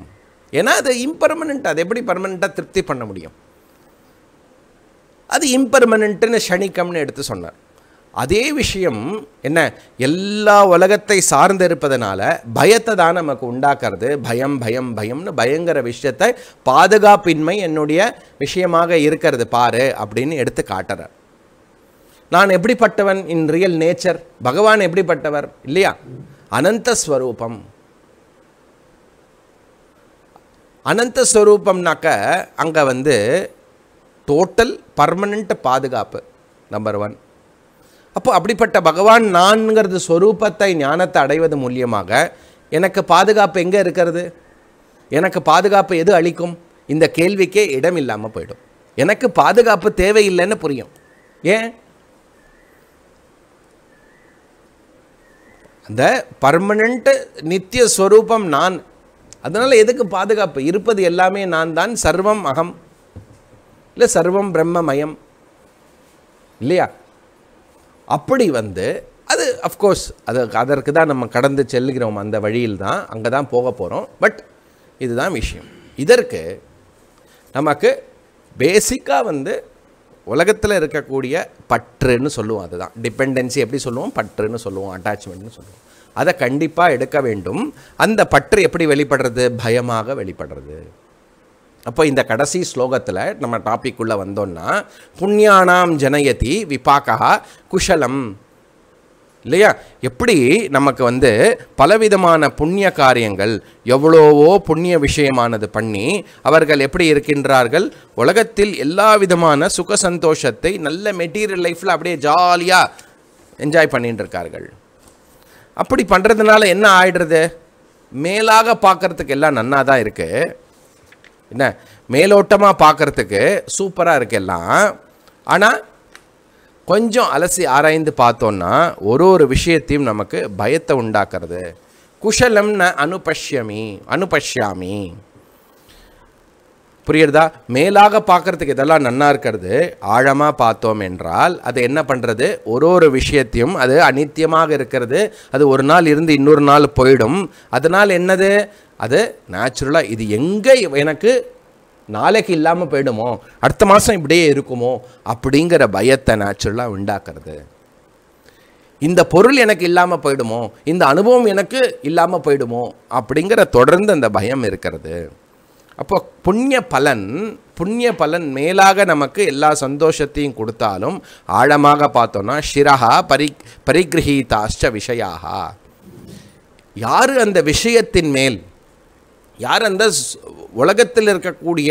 ஏன்னா அது இம்பர்மனண்ட் அது எப்படி பர்மனெண்ட்டாக திருப்தி பண்ண முடியும் அது இம்பர்மனண்ட்டுன்னு ஷணிக்கம்னு எடுத்து சொன்னார் அதே விஷயம் என்ன எல்லா உலகத்தை சார்ந்து இருப்பதனால பயத்தை தான் நமக்கு உண்டாக்குறது பயம் பயம் பயம்னு பயங்கர விஷயத்தை பாதுகாப்பின்மை என்னுடைய விஷயமாக இருக்கிறது பாரு அப்படின்னு எடுத்து காட்டுறேன் நான் எப்படிப்பட்டவன் இன் ரியல் நேச்சர் பகவான் எப்படிப்பட்டவர் இல்லையா அனந்த அனந்த அனந்தஸ்வரூபம்னாக்க அங்கே வந்து டோட்டல் பர்மனண்ட் பாதுகாப்பு நம்பர் ஒன் அப்போ அப்படிப்பட்ட பகவான் நான்கிறது ஸ்வரூபத்தை ஞானத்தை அடைவது மூலியமாக எனக்கு பாதுகாப்பு எங்கே இருக்கிறது எனக்கு பாதுகாப்பு எது அளிக்கும் இந்த கேள்விக்கே இடம் இல்லாமல் போயிடும் எனக்கு பாதுகாப்பு தேவையில்லைன்னு புரியும் ஏன் அந்த பர்மனண்ட்டு நித்திய ஸ்வரூபம் நான் அதனால் எதுக்கு பாதுகாப்பு இருப்பது எல்லாமே நான் தான் சர்வம் அகம் இல்லை சர்வம் பிரம்மமயம் இல்லையா அப்படி வந்து அது அஃப்கோர்ஸ் அது அதற்கு தான் நம்ம கடந்து செல்கிறோம் அந்த வழியில் தான் அங்கே தான் போக போகிறோம் பட் இதுதான் விஷயம் இதற்கு நமக்கு பேசிக்காக வந்து உலகத்தில் இருக்கக்கூடிய பற்றுன்னு சொல்லுவோம் அதுதான் டிபெண்டன்சி எப்படி சொல்லுவோம் பற்றுன்னு சொல்லுவோம் அட்டாச்மெண்ட்னு சொல்லுவோம் அதை கண்டிப்பாக எடுக்க வேண்டும் அந்த பற்று எப்படி வெளிப்படுறது பயமாக வெளிப்படுறது அப்போ இந்த கடைசி ஸ்லோகத்தில் நம்ம டாப்பிக்குள்ளே வந்தோம்னா புண்ணியானாம் ஜனயதி விபாக்கா குஷலம் இல்லையா எப்படி நமக்கு வந்து பலவிதமான புண்ணிய காரியங்கள் எவ்வளோவோ புண்ணிய விஷயமானது பண்ணி அவர்கள் எப்படி இருக்கின்றார்கள் உலகத்தில் எல்லா விதமான சுக சந்தோஷத்தை நல்ல மெட்டீரியல் லைஃப்பில் அப்படியே ஜாலியாக என்ஜாய் பண்ணிகிட்டு இருக்கார்கள் அப்படி பண்ணுறதுனால என்ன ஆயிடுறது மேலாக பார்க்குறதுக்கு எல்லாம் நன்னாக தான் இருக்குது என்ன மேலோட்டமாக பார்க்குறதுக்கு சூப்பராக இருக்கு எல்லாம் ஆனால் கொஞ்சம் அலசி ஆராய்ந்து பார்த்தோன்னா ஒரு ஒரு விஷயத்தையும் நமக்கு பயத்தை உண்டாக்குறது குஷலம்னு அனுபஷ்யமி அனுபஷ்யாமி புரியுறதா மேலாக பார்க்குறதுக்கு இதெல்லாம் நன்னா இருக்கிறது ஆழமாக பார்த்தோம் என்றால் அது என்ன பண்ணுறது ஒரு ஒரு விஷயத்தையும் அது அனித்தியமாக இருக்கிறது அது ஒரு நாள் இருந்து இன்னொரு நாள் போயிடும் அதனால் என்னது அது நேச்சுரலாக இது எங்கே எனக்கு நாளைக்கு இல்லாமல் போயிடுமோ அடுத்த மாதம் இப்படியே இருக்குமோ அப்படிங்கிற பயத்தை நேச்சுரலாக உண்டாக்குறது இந்த பொருள் எனக்கு இல்லாமல் போயிடுமோ இந்த அனுபவம் எனக்கு இல்லாமல் போயிடுமோ அப்படிங்கிற தொடர்ந்து அந்த பயம் இருக்கிறது அப்போ புண்ணிய பலன் புண்ணிய பலன் மேலாக நமக்கு எல்லா சந்தோஷத்தையும் கொடுத்தாலும் ஆழமாக பார்த்தோன்னா ஷிரஹா பரி பரிகிரகிதாஷ்ட விஷயாக யார் அந்த விஷயத்தின் மேல் யார் அந்த உலகத்தில் இருக்கக்கூடிய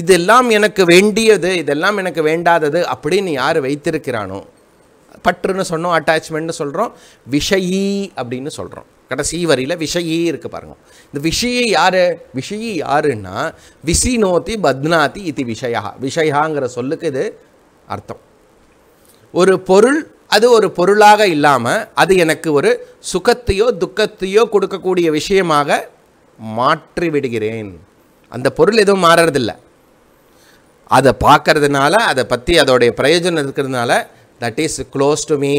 இதெல்லாம் எனக்கு வேண்டியது இதெல்லாம் எனக்கு வேண்டாதது அப்படின்னு யார் வைத்திருக்கிறானோ பற்றுன்னு சொன்னோம் அட்டாச்மெண்ட்னு சொல்கிறோம் விஷயி அப்படின்னு சொல்கிறோம் கடைசி வரியில் விஷயி இருக்குது பாருங்கள் இந்த விஷயி யார் விஷயி யாருன்னா நோத்தி பத்னாதி இது விஷயா விஷயாங்கிற சொல்லுக்கு இது அர்த்தம் ஒரு பொருள் அது ஒரு பொருளாக இல்லாமல் அது எனக்கு ஒரு சுகத்தையோ துக்கத்தையோ கொடுக்கக்கூடிய விஷயமாக மாற்றி விடுகிறேன் அந்த பொருள் எதுவும் மாறுறதில்ல அதை பார்க்கறதுனால அதை பற்றி அதோடைய பிரயோஜனம் இருக்கிறதுனால that is close to me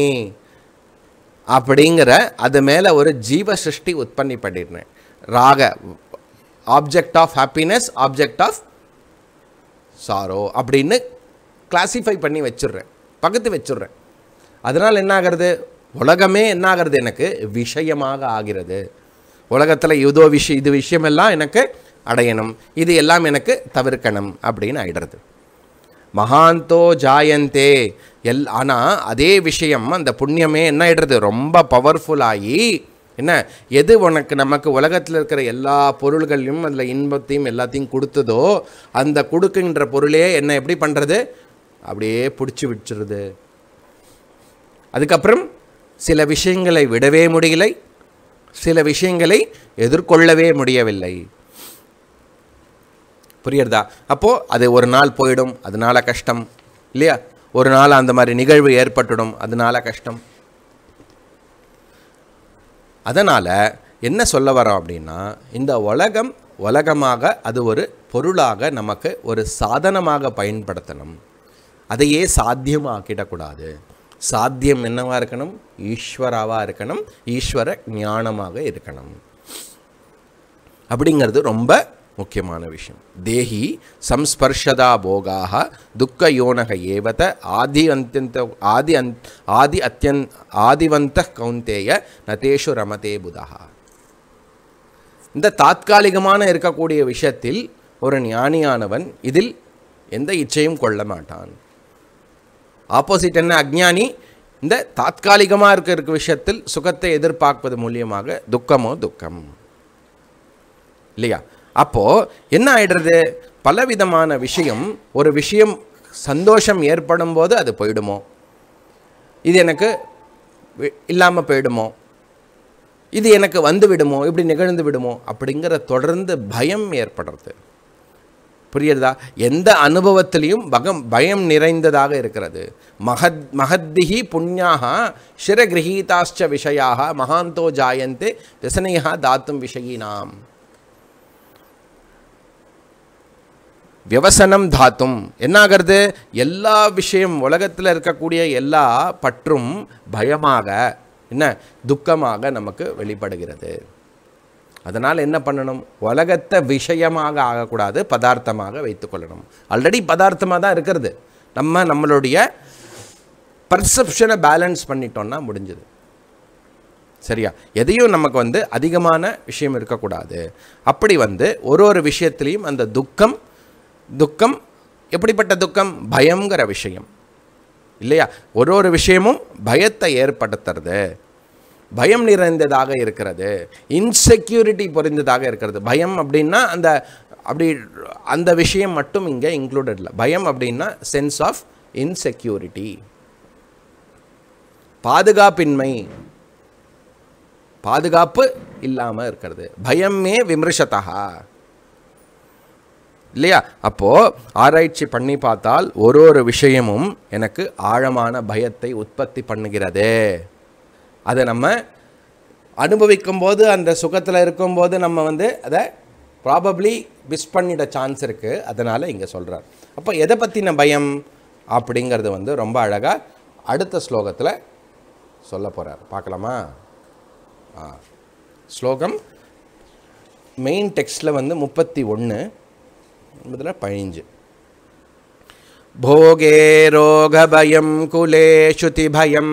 அப்படிங்கிற அது மேலே ஒரு ஜீவ சிருஷ்டி உற்பத்தி பண்ணிடுறேன் ராக object of happiness object of sorrow அப்படின்னு கிளாஸிஃபை பண்ணி வச்சுடுறேன் பகுத்து வச்சுடுறேன் அதனால் என்ன ஆகிறது உலகமே என்ன ஆகிறது எனக்கு விஷயமாக ஆகிறது உலகத்தில் ஏதோ விஷயம் இது விஷயமெல்லாம் எனக்கு அடையணும் இது எல்லாம் எனக்கு தவிர்க்கணும் அப்படின்னு ஆயிடுறது மகாந்தோ ஜாயந்தே எல் ஆனால் அதே விஷயம் அந்த புண்ணியமே என்ன ஆகிடுறது ரொம்ப பவர்ஃபுல்லாகி என்ன எது உனக்கு நமக்கு உலகத்தில் இருக்கிற எல்லா பொருள்களையும் அதில் இன்பத்தையும் எல்லாத்தையும் கொடுத்ததோ அந்த கொடுக்குன்ற பொருளே என்ன எப்படி பண்ணுறது அப்படியே பிடிச்சி விட்டுருது அதுக்கப்புறம் சில விஷயங்களை விடவே முடியலை சில விஷயங்களை எதிர்கொள்ளவே முடியவில்லை புரியுறதா அப்போது அது ஒரு நாள் போயிடும் அதனால கஷ்டம் இல்லையா ஒரு நாள் அந்த மாதிரி நிகழ்வு ஏற்பட்டுடும் அதனால கஷ்டம் அதனால் என்ன சொல்ல வரோம் அப்படின்னா இந்த உலகம் உலகமாக அது ஒரு பொருளாக நமக்கு ஒரு சாதனமாக பயன்படுத்தணும் அதையே சாத்தியமாக்கிடக்கூடாது சாத்தியம் என்னவாக இருக்கணும் ஈஸ்வராவாக இருக்கணும் ஈஸ்வர ஞானமாக இருக்கணும் அப்படிங்கிறது ரொம்ப முக்கியமான விஷயம் தேஹி சம்ஸ்பர்ஷதா போகாக துக்க யோனக ஏவத ஆதி அத்தியந்த ஆதி அந் ஆதி அத்தியன் ஆதிவந்த கவுந்தேய நதேஷு ரமதே புதா இந்த தாத்காலிகமான இருக்கக்கூடிய விஷயத்தில் ஒரு ஞானியானவன் இதில் எந்த இச்சையும் கொள்ள மாட்டான் ஆப்போசிட் என்ன அக்ஞானி இந்த தாத்காலிகமாக இருக்க இருக்க விஷயத்தில் சுகத்தை எதிர்பார்ப்பது மூலியமாக துக்கமோ துக்கம் இல்லையா அப்போது என்ன ஆகிடுறது பலவிதமான விஷயம் ஒரு விஷயம் சந்தோஷம் ஏற்படும் போது அது போயிடுமோ இது எனக்கு இல்லாமல் போயிடுமோ இது எனக்கு வந்து விடுமோ இப்படி நிகழ்ந்து விடுமோ அப்படிங்கிற தொடர்ந்து பயம் ஏற்படுறது புரியுறதா எந்த அனுபவத்திலையும் பகம் பயம் நிறைந்ததாக இருக்கிறது மகத் மகத்திகி புண்ணியாக சிரகிரகீதாச்ச விஷயாக மகாந்தோ ஜாயந்து விசனையாக தாத்தும் விஷயினாம் விவசனம் தாத்தும் என்னாகிறது எல்லா விஷயம் உலகத்தில் இருக்கக்கூடிய எல்லா பற்றும் பயமாக என்ன துக்கமாக நமக்கு வெளிப்படுகிறது அதனால் என்ன பண்ணணும் உலகத்தை விஷயமாக ஆகக்கூடாது பதார்த்தமாக வைத்துக்கொள்ளணும் ஆல்ரெடி பதார்த்தமாக தான் இருக்கிறது நம்ம நம்மளுடைய பர்செப்ஷனை பேலன்ஸ் பண்ணிட்டோம்னா முடிஞ்சது சரியா எதையும் நமக்கு வந்து அதிகமான விஷயம் இருக்கக்கூடாது அப்படி வந்து ஒரு ஒரு விஷயத்துலேயும் அந்த துக்கம் துக்கம் எப்படிப்பட்ட துக்கம் பயங்கிற விஷயம் இல்லையா ஒரு ஒரு விஷயமும் பயத்தை ஏற்படுத்துறது பயம் நிறைந்ததாக இருக்கிறது இன்செக்யூரிட்டி பொறிந்ததாக இருக்கிறது பயம் அப்படின்னா அந்த அப்படி அந்த விஷயம் மட்டும் இங்கே இன்க்ளூடட் இல்லை பயம் அப்படின்னா சென்ஸ் ஆஃப் இன்செக்யூரிட்டி பாதுகாப்பின்மை பாதுகாப்பு இல்லாமல் இருக்கிறது பயமே விமர்சத்தா இல்லையா அப்போது ஆராய்ச்சி பண்ணி பார்த்தால் ஒரு ஒரு விஷயமும் எனக்கு ஆழமான பயத்தை உற்பத்தி பண்ணுகிறது அதை நம்ம அனுபவிக்கும் போது அந்த சுகத்தில் இருக்கும்போது நம்ம வந்து அதை ப்ராபப்ளி மிஸ் பண்ணிட சான்ஸ் இருக்குது அதனால் இங்கே சொல்கிறார் அப்போ எதை பற்றின பயம் அப்படிங்கிறது வந்து ரொம்ப அழகாக அடுத்த ஸ்லோகத்தில் சொல்ல போகிறார் பார்க்கலாமா ஆ ஸ்லோகம் மெயின் டெக்ஸ்டில் வந்து முப்பத்தி ஒன்று என்பதில் பதினஞ்சு भोगे रोगभयं कुले श्रुतिभयम्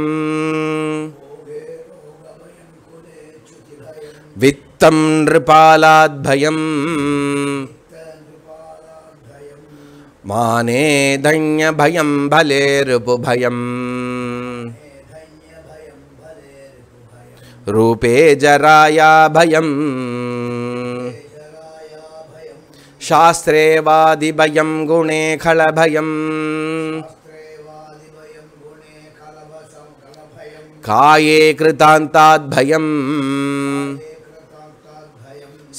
वित्तं नृपालाद्भयम् माने भले भलेरुपुभयम् रूपे जराया शास्त्रे वादिभयं गुणे खलभयम् काये कृतान्ताद्भयम्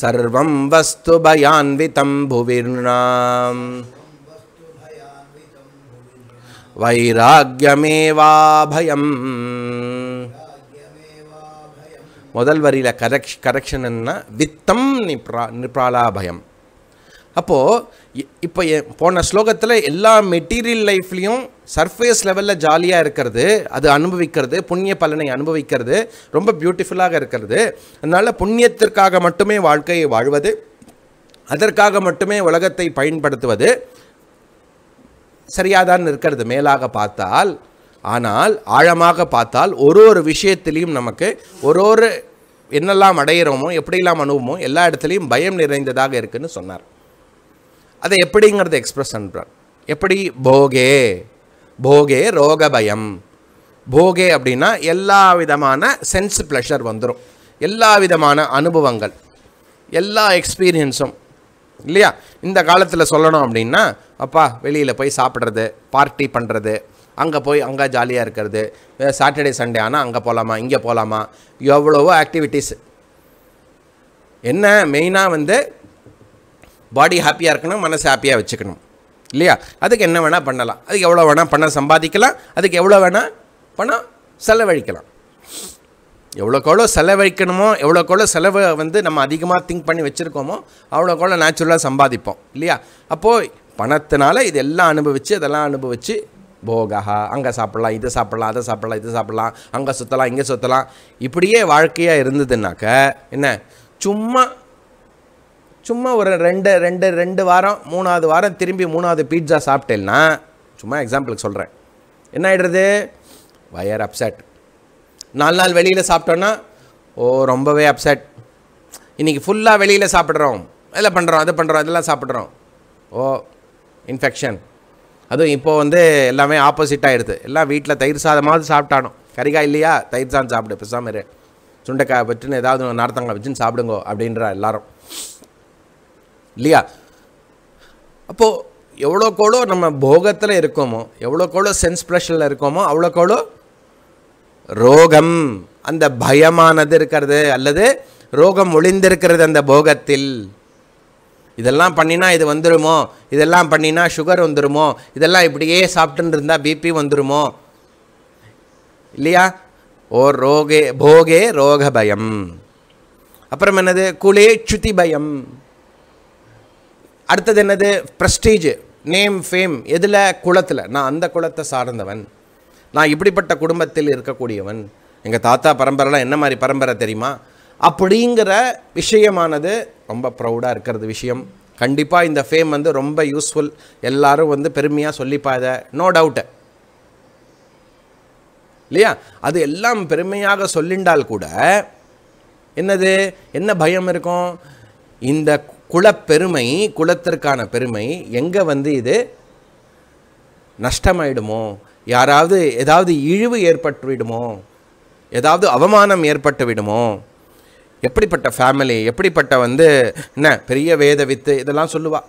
சர்வம் வஸ்து பயான்விதம் புவிர்ணாம் வைராகியமேவாபயம் முதல் வரியில் கரெக்ஷ் கரெக்ஷன் என்ன வித்தம் நிப்ரா நிப்ராலாபயம் அப்போது இப்போ போன ஸ்லோகத்தில் எல்லா மெட்டீரியல் லைஃப்லேயும் சர்ஃபேஸ் லெவலில் ஜாலியாக இருக்கிறது அது அனுபவிக்கிறது புண்ணிய பலனை அனுபவிக்கிறது ரொம்ப பியூட்டிஃபுல்லாக இருக்கிறது அதனால் புண்ணியத்திற்காக மட்டுமே வாழ்க்கையை வாழ்வது அதற்காக மட்டுமே உலகத்தை பயன்படுத்துவது சரியாக தான் இருக்கிறது மேலாக பார்த்தால் ஆனால் ஆழமாக பார்த்தால் ஒரு ஒரு விஷயத்திலையும் நமக்கு ஒரு ஒரு என்னெல்லாம் அடையிறோமோ எப்படிலாம் அணுவோமோ எல்லா இடத்துலையும் பயம் நிறைந்ததாக இருக்குதுன்னு சொன்னார் அதை எப்படிங்கிறத எக்ஸ்பிரஸ் பண்ணுறார் எப்படி போகே போகே ரோகபயம் போகே அப்படின்னா எல்லா விதமான சென்ஸ் ப்ளஷர் வந்துடும் எல்லா விதமான அனுபவங்கள் எல்லா எக்ஸ்பீரியன்ஸும் இல்லையா இந்த காலத்தில் சொல்லணும் அப்படின்னா அப்பா வெளியில் போய் சாப்பிட்றது பார்ட்டி பண்ணுறது அங்கே போய் அங்கே ஜாலியாக இருக்கிறது சாட்டர்டே சண்டே ஆனால் அங்கே போகலாமா இங்கே போகலாமா எவ்வளவோ ஆக்டிவிட்டீஸ் என்ன மெயினாக வந்து பாடி ஹாப்பியாக இருக்கணும் மனசு ஹாப்பியாக வச்சுக்கணும் இல்லையா அதுக்கு என்ன வேணால் பண்ணலாம் அதுக்கு எவ்வளோ வேணால் பணம் சம்பாதிக்கலாம் அதுக்கு எவ்வளோ வேணால் பணம் செலவழிக்கலாம் எவ்வளோக்கெவ்வளோ செலவழிக்கணுமோ எவ்வளோக்கெவ்வளோ செலவை வந்து நம்ம அதிகமாக திங்க் பண்ணி வச்சுருக்கோமோ அவ்வளோக்கெவ்வளோ நேச்சுரலாக சம்பாதிப்போம் இல்லையா அப்போது பணத்தினால இதெல்லாம் அனுபவித்து இதெல்லாம் அனுபவித்து போகஹா அங்கே சாப்பிட்லாம் இதை சாப்பிட்லாம் அதை சாப்பிட்லாம் இது சாப்பிட்லாம் அங்கே சுற்றலாம் இங்கே சுற்றலாம் இப்படியே வாழ்க்கையாக இருந்ததுன்னாக்க என்ன சும்மா சும்மா ஒரு ரெண்டு ரெண்டு ரெண்டு வாரம் மூணாவது வாரம் திரும்பி மூணாவது பீட்சா சாப்பிட்டேன்னா சும்மா எக்ஸாம்பிளுக்கு சொல்கிறேன் என்ன ஆகிடுறது வயர் அப்செட் நாலு நாள் வெளியில் சாப்பிட்டோன்னா ஓ ரொம்பவே அப்செட் இன்றைக்கி ஃபுல்லாக வெளியில் சாப்பிட்றோம் இதில் பண்ணுறோம் அது பண்ணுறோம் இதெல்லாம் சாப்பிட்றோம் ஓ இன்ஃபெக்ஷன் அதுவும் இப்போது வந்து எல்லாமே ஆப்போசிட் ஆகிடுது எல்லாம் வீட்டில் தயிர் சாதமாவது சாப்பிட்டானோ கறிக்காய் இல்லையா தயிர் சாதம் சாப்பிடு பெருசாமரு சுண்டைக்காய் வச்சுன்னு ஏதாவது நார்த்தங்காய் வச்சுன்னு சாப்பிடுங்க அப்படின்றா எல்லாரும் இல்லையா அப்போது எவ்வளோ எவ்வளோக்கோளோ நம்ம போகத்தில் இருக்கோமோ எவ்வளோ எவ்வளோக்கோளோ சென்ஸ் ப்ரெஷரில் இருக்கோமோ அவ்வளோ அவ்வளோக்கோளோ ரோகம் அந்த பயமானது இருக்கிறது அல்லது ரோகம் ஒளிந்திருக்கிறது அந்த போகத்தில் இதெல்லாம் பண்ணினா இது வந்துடுமோ இதெல்லாம் பண்ணினா சுகர் வந்துடுமோ இதெல்லாம் இப்படியே சாப்பிட்டுன்னு இருந்தால் பிபி வந்துடுமோ இல்லையா ஓ ரோகே போகே ரோக பயம் அப்புறம் என்னது குளே சுத்தி பயம் அடுத்தது என்னது ப்ரெஸ்டீஜ் நேம் ஃபேம் எதில் குளத்தில் நான் அந்த குளத்தை சார்ந்தவன் நான் இப்படிப்பட்ட குடும்பத்தில் இருக்கக்கூடியவன் எங்கள் தாத்தா பரம்பரைலாம் என்ன மாதிரி பரம்பரை தெரியுமா அப்படிங்கிற விஷயமானது ரொம்ப ப்ரௌடாக இருக்கிறது விஷயம் கண்டிப்பாக இந்த ஃபேம் வந்து ரொம்ப யூஸ்ஃபுல் எல்லாரும் வந்து பெருமையாக சொல்லிப்பாத நோ டவுட்டு இல்லையா அது எல்லாம் பெருமையாக சொல்லிண்டால் கூட என்னது என்ன பயம் இருக்கும் இந்த குலப்பெருமை குலத்திற்கான பெருமை எங்கே வந்து இது நஷ்டமாயிடுமோ யாராவது ஏதாவது இழிவு ஏற்பட்டுவிடுமோ ஏதாவது அவமானம் ஏற்பட்டு விடுமோ எப்படிப்பட்ட ஃபேமிலி எப்படிப்பட்ட வந்து என்ன பெரிய வேத வித்து இதெல்லாம் சொல்லுவாள்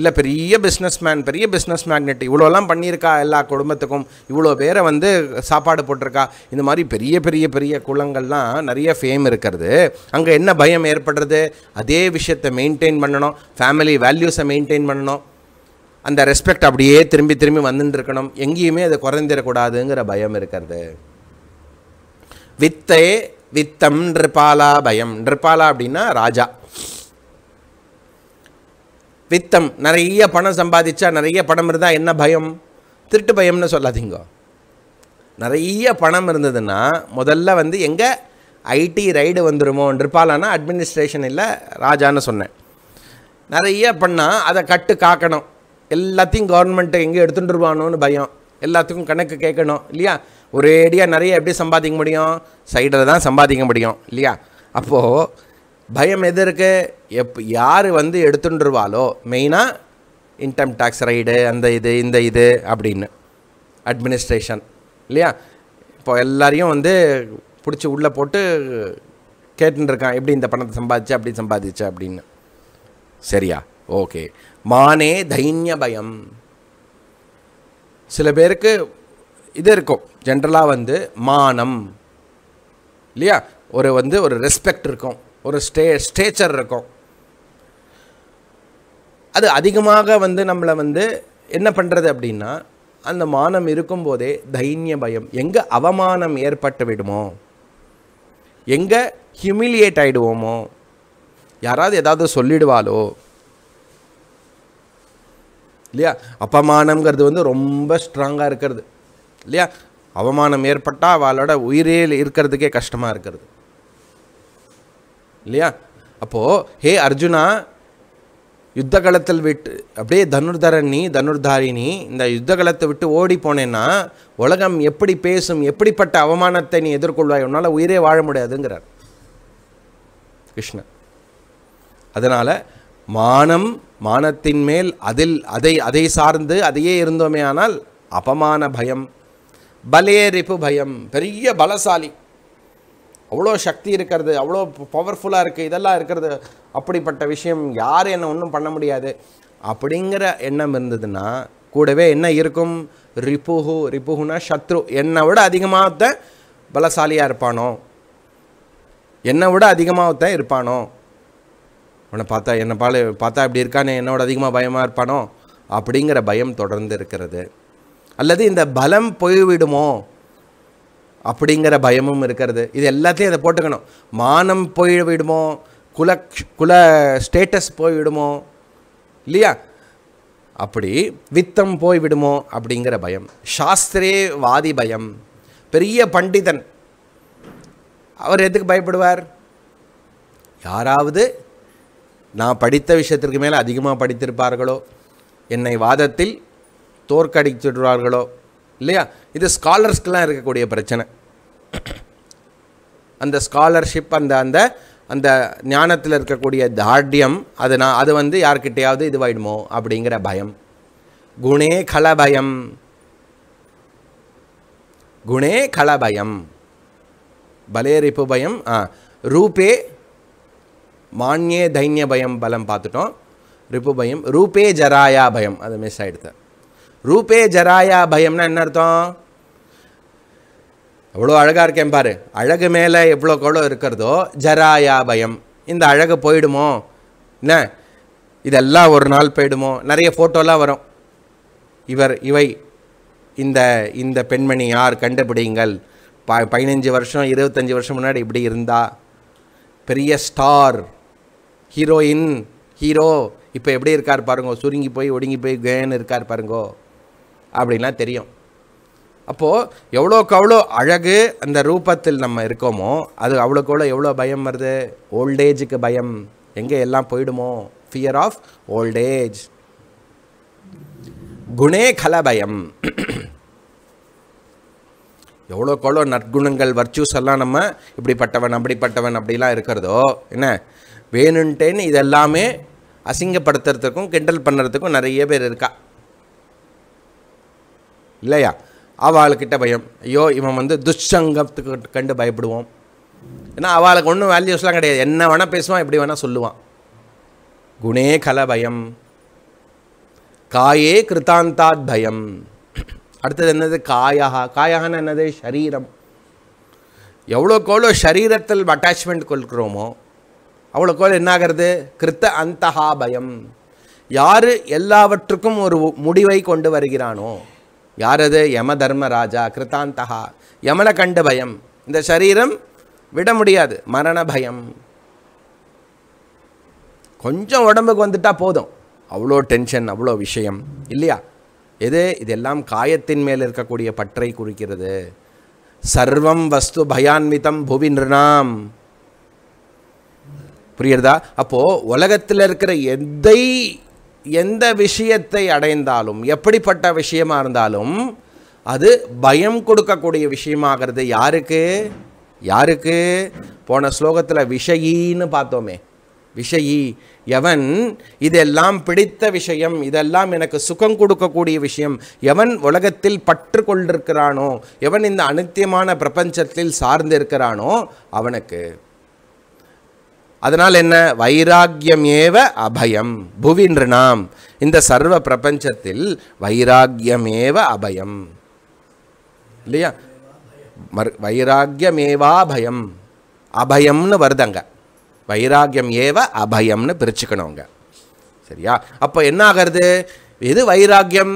இல்லை பெரிய பிஸ்னஸ் மேன் பெரிய பிஸ்னஸ் மேக்னெட் இவ்வளோலாம் பண்ணியிருக்கா எல்லா குடும்பத்துக்கும் இவ்வளோ பேரை வந்து சாப்பாடு போட்டிருக்கா இந்த மாதிரி பெரிய பெரிய பெரிய குளங்கள்லாம் நிறைய ஃபேம் இருக்கிறது அங்கே என்ன பயம் ஏற்படுறது அதே விஷயத்தை மெயின்டைன் பண்ணணும் ஃபேமிலி வேல்யூஸை மெயின்டைன் பண்ணணும் அந்த ரெஸ்பெக்ட் அப்படியே திரும்பி திரும்பி வந்துட்டுருக்கணும் இருக்கணும் எங்கேயுமே அதை குறைந்திடக்கூடாதுங்கிற பயம் இருக்கிறது வித்தை வித்தம் நிருபாலா பயம் நிருபாலா அப்படின்னா ராஜா வித்தம் நிறைய பணம் சம்பாதிச்சா நிறைய பணம் இருந்தால் என்ன பயம் திருட்டு பயம்னு சொல்லாதீங்க நிறைய பணம் இருந்ததுன்னா முதல்ல வந்து எங்கே ஐடி ரைடு வந்துருமோன்றிருப்பாளானா அட்மினிஸ்ட்ரேஷன் இல்லை ராஜான்னு சொன்னேன் நிறைய பண்ணால் அதை கட்டு காக்கணும் எல்லாத்தையும் கவர்மெண்ட்டு எங்கே எடுத்துட்டுருவானோன்னு பயம் எல்லாத்துக்கும் கணக்கு கேட்கணும் இல்லையா ஒரேடியாக நிறைய எப்படி சம்பாதிக்க முடியும் சைடில் தான் சம்பாதிக்க முடியும் இல்லையா அப்போது பயம் எது இருக்குது எப் யார் வந்து எடுத்துருவாலோ மெயினாக இன்கம் டேக்ஸ் ரைடு அந்த இது இந்த இது அப்படின்னு அட்மினிஸ்ட்ரேஷன் இல்லையா இப்போ எல்லாரையும் வந்து பிடிச்சி உள்ளே போட்டு கேட்டுருக்கான் எப்படி இந்த பணத்தை சம்பாதிச்சு அப்படி சம்பாதிச்சு அப்படின்னு சரியா ஓகே மானே தைன்ய பயம் சில பேருக்கு இது இருக்கும் ஜென்ரலாக வந்து மானம் இல்லையா ஒரு வந்து ஒரு ரெஸ்பெக்ட் இருக்கும் ஒரு ஸ்டே ஸ்டேச்சர் இருக்கும் அது அதிகமாக வந்து நம்மளை வந்து என்ன பண்ணுறது அப்படின்னா அந்த மானம் இருக்கும்போதே தைன்ய பயம் எங்கே அவமானம் ஏற்பட்டு விடுமோ எங்கே ஹியூமிலியேட் ஆகிடுவோமோ யாராவது ஏதாவது சொல்லிடுவாளோ இல்லையா அப்பமானங்கிறது வந்து ரொம்ப ஸ்ட்ராங்காக இருக்கிறது இல்லையா அவமானம் ஏற்பட்டால் அவளோட உயிரே இருக்கிறதுக்கே கஷ்டமாக இருக்கிறது இல்லையா அப்போது ஹே அர்ஜுனா யுத்த களத்தில் விட்டு அப்படியே தனுர்தரணி தனுர்தாரிணி இந்த யுத்த களத்தை விட்டு ஓடி போனேன்னா உலகம் எப்படி பேசும் எப்படிப்பட்ட அவமானத்தை நீ எதிர்கொள்வாய் உன்னால் உயிரே வாழ முடியாதுங்கிறார் கிருஷ்ணன் அதனால் மானம் மானத்தின் மேல் அதில் அதை அதை சார்ந்து அதையே இருந்தோமே ஆனால் அபமான பயம் பலேரிப்பு பயம் பெரிய பலசாலி அவ்வளோ சக்தி இருக்கிறது அவ்வளோ பவர்ஃபுல்லாக இருக்குது இதெல்லாம் இருக்கிறது அப்படிப்பட்ட விஷயம் யார் என்ன ஒன்றும் பண்ண முடியாது அப்படிங்கிற எண்ணம் இருந்ததுன்னா கூடவே என்ன இருக்கும் ரிப்புஹு ரிப்புஹுனா சத்ரு என்னை விட அதிகமாக பலசாலியாக இருப்பானோ என்னை விட அதிகமாக தான் இருப்பானோ உன்னை பார்த்தா என்னை பால பார்த்தா இப்படி இருக்கானே என்னோட அதிகமாக பயமாக இருப்பானோ அப்படிங்கிற பயம் தொடர்ந்து இருக்கிறது அல்லது இந்த பலம் போய்விடுமோ அப்படிங்கிற பயமும் இருக்கிறது இது எல்லாத்தையும் அதை போட்டுக்கணும் மானம் போய்விடுமோ குல குல ஸ்டேட்டஸ் போய்விடுமோ இல்லையா அப்படி வித்தம் போய்விடுமோ அப்படிங்கிற பயம் சாஸ்திரே வாதி பயம் பெரிய பண்டிதன் அவர் எதுக்கு பயப்படுவார் யாராவது நான் படித்த விஷயத்திற்கு மேலே அதிகமாக படித்திருப்பார்களோ என்னை வாதத்தில் தோற்கடிச்சிடுவார்களோ இல்லையா இது ஸ்காலர்ஸ்க்கெலாம் இருக்கக்கூடிய பிரச்சனை அந்த ஸ்காலர்ஷிப் அந்த அந்த அந்த ஞானத்தில் இருக்கக்கூடிய தாட்யம் அது நான் அது வந்து யார்கிட்டையாவது இதுவாயிடுமோ அப்படிங்கிற பயம் குணே கலபயம் குணே கலபயம் பலேரிப்பு பயம் ரூபே மான்யே தைன்ய பயம் பலம் பார்த்துட்டோம் ரிப்பு பயம் ரூபே ஜராயா பயம் அது மிஸ் ஆகிடுது ரூபே ஜராயா பயம்னா என்ன அர்த்தம் அவ்வளோ அழகாக இருக்கேன் பாரு அழகு மேலே எவ்வளோ கோளம் இருக்கிறதோ ஜராயா பயம் இந்த அழகு போயிடுமோ என்ன இதெல்லாம் ஒரு நாள் போயிடுமோ நிறைய ஃபோட்டோலாம் வரும் இவர் இவை இந்த இந்த பெண்மணி யார் கண்டுபிடிங்கள் ப பதினஞ்சு வருஷம் இருபத்தஞ்சி வருஷம் முன்னாடி இப்படி இருந்தா பெரிய ஸ்டார் ஹீரோயின் ஹீரோ இப்போ எப்படி இருக்கார் பாருங்கோ சுருங்கி போய் ஒடுங்கி போய் கேன் இருக்கார் பாருங்கோ அப்படின்லாம் தெரியும் அப்போது எவ்வளோக்கு அவ்வளோ அழகு அந்த ரூபத்தில் நம்ம இருக்கோமோ அது அவ்வளோக்கு அவ்வளோ எவ்வளோ பயம் வருது ஓல்டேஜுக்கு பயம் எங்கே எல்லாம் போயிடுமோ ஃபியர் ஆஃப் ஓல்டேஜ் குணே கல பயம் எவ்வளோக்கு அவ்வளோ நற்குணங்கள் வர்ச்சூஸ் எல்லாம் நம்ம இப்படிப்பட்டவன் அப்படிப்பட்டவன் அப்படிலாம் இருக்கிறதோ என்ன வேணுன்ட்டேன்னு இதெல்லாமே அசிங்கப்படுத்துறதுக்கும் கிண்டல் பண்ணுறதுக்கும் நிறைய பேர் இருக்கா இல்லையா அவளுக்கிட்ட பயம் ஐயோ இவன் வந்து துஷ்சங்கத்துக்கு கண்டு பயப்படுவோம் ஏன்னா அவளுக்கு ஒன்றும் வேல்யூஸ்லாம் கிடையாது என்ன வேணால் பேசுவான் எப்படி வேணால் சொல்லுவான் குணே கல பயம் காயே கிருத்தாந்தாத் பயம் அடுத்தது என்னது காயா காயான்னு என்னது ஷரீரம் எவ்வளோக்கு எவ்வளோ ஷரீரத்தில் அட்டாச்மெண்ட் கொள்கிறோமோ என்ன என்னாகிறது கிருத்த அந்தஹா பயம் யார் எல்லாவற்றுக்கும் ஒரு முடிவை கொண்டு வருகிறானோ யார் அது யம தர்மராஜா கிருத்தாந்தகா யமனை கண்டு பயம் இந்த சரீரம் விட முடியாது மரண பயம் கொஞ்சம் உடம்புக்கு வந்துட்டால் போதும் அவ்வளோ டென்ஷன் அவ்வளோ விஷயம் இல்லையா எது இதெல்லாம் காயத்தின் மேல் இருக்கக்கூடிய பற்றை குறிக்கிறது சர்வம் வஸ்து பயான்விதம் புவி நிறாம் புரியுறதா அப்போது உலகத்தில் இருக்கிற எதை எந்த விஷயத்தை அடைந்தாலும் எப்படிப்பட்ட விஷயமாக இருந்தாலும் அது பயம் கொடுக்கக்கூடிய விஷயமாகிறது யாருக்கு யாருக்கு போன ஸ்லோகத்தில் விஷயின்னு பார்த்தோமே விஷயி எவன் இதெல்லாம் பிடித்த விஷயம் இதெல்லாம் எனக்கு சுகம் கொடுக்கக்கூடிய விஷயம் எவன் உலகத்தில் பற்று கொண்டிருக்கிறானோ எவன் இந்த அனித்தியமான பிரபஞ்சத்தில் சார்ந்திருக்கிறானோ அவனுக்கு அதனால் என்ன வைராக்கியம் ஏவ அபயம் புவின்று நாம் இந்த சர்வ பிரபஞ்சத்தில் வைராக்கியமேவ அபயம் இல்லையா வைராக்கியமேவா பயம் அபயம்னு வருதங்க வைராக்கியம் ஏவ அபயம்னு பிரிச்சுக்கணுங்க சரியா அப்போ என்ன ஆகிறது இது வைராக்கியம்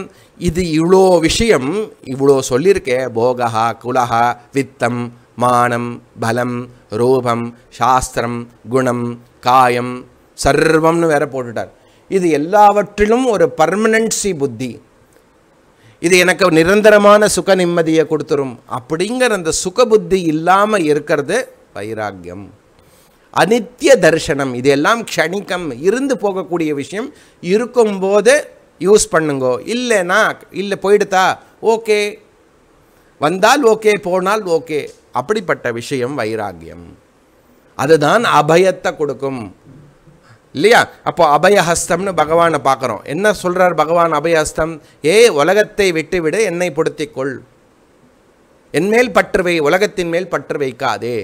இது இவ்வளோ விஷயம் இவ்வளோ சொல்லியிருக்கே போகா குலகா வித்தம் மானம் பலம் ரூபம் சாஸ்திரம் குணம் காயம் சர்வம்னு வேற போட்டுட்டார் இது எல்லாவற்றிலும் ஒரு பர்மனன்சி புத்தி இது எனக்கு நிரந்தரமான சுக நிம்மதியை கொடுத்துரும் அப்படிங்கிற அந்த சுக புத்தி இல்லாமல் இருக்கிறது வைராக்கியம் அனித்திய தர்சனம் இது எல்லாம் க்ஷணிக்கம் இருந்து போகக்கூடிய விஷயம் இருக்கும்போது யூஸ் பண்ணுங்கோ இல்லைனா இல்லை போயிடுதா ஓகே வந்தால் ஓகே போனால் ஓகே அப்படிப்பட்ட விஷயம் வைராக்கியம் அதுதான் அபயத்தை கொடுக்கும் இல்லையா அப்போ அபயஹஸ்தம்னு பகவானை பார்க்குறோம் என்ன சொல்கிறார் பகவான் அபயஹஸ்தம் ஏ உலகத்தை விட்டுவிடு என்னை பொடுத்திக்கொள் என்மேல் பற்று வை உலகத்தின் மேல் பற்று வைக்காதே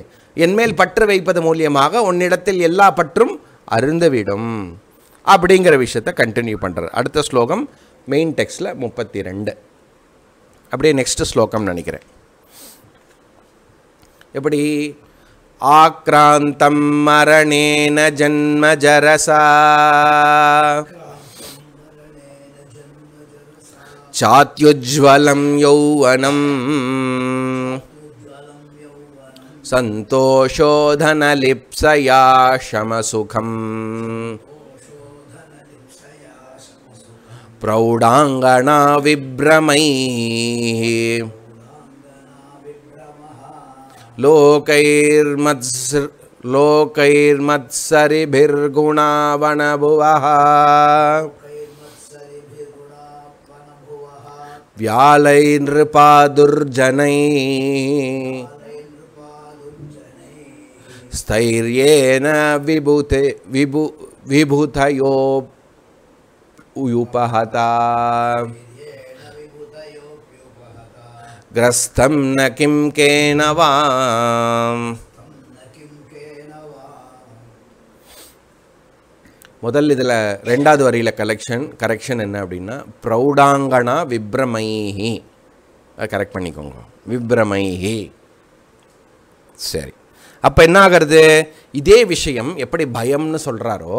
என்மேல் பற்று வைப்பது மூலியமாக உன்னிடத்தில் எல்லா பற்றும் அருந்துவிடும் அப்படிங்கிற விஷயத்தை கண்டினியூ பண்ணுறார் அடுத்த ஸ்லோகம் மெயின் டெக்ஸ்டில் முப்பத்தி ரெண்டு அப்படியே நெக்ஸ்ட் ஸ்லோகம் நினைக்கிறேன் आक्रान्तं मरणेन जन्म जरसा चात्युज्ज्वलं यौवनम् सन्तोषो धनलिप्सया शमसुखम् प्रौढाङ्गणा लोकैर्मोकैर्मत्सरिभिर्गुणा लोकैर्मत्सरिभिर्गुणावनभुवः व्यालैर्नृपादुर्जनैः स्थैर्येण विभूते विभु विभूतयोपहता கிரஸ்தம் ந கிம் केन முதல் இதில் ரெண்டாவது வரியில் கலெக்ஷன் கரெக்ஷன் என்ன அப்படின்னா ப்ரௌடாங்கனா விப்ரமைஹி கரெக்ட் பண்ணிக்கோங்க விப்ரமைஹி சரி அப்போ என்ன ஆகிறது இதே விஷயம் எப்படி பயம்னு சொல்கிறாரோ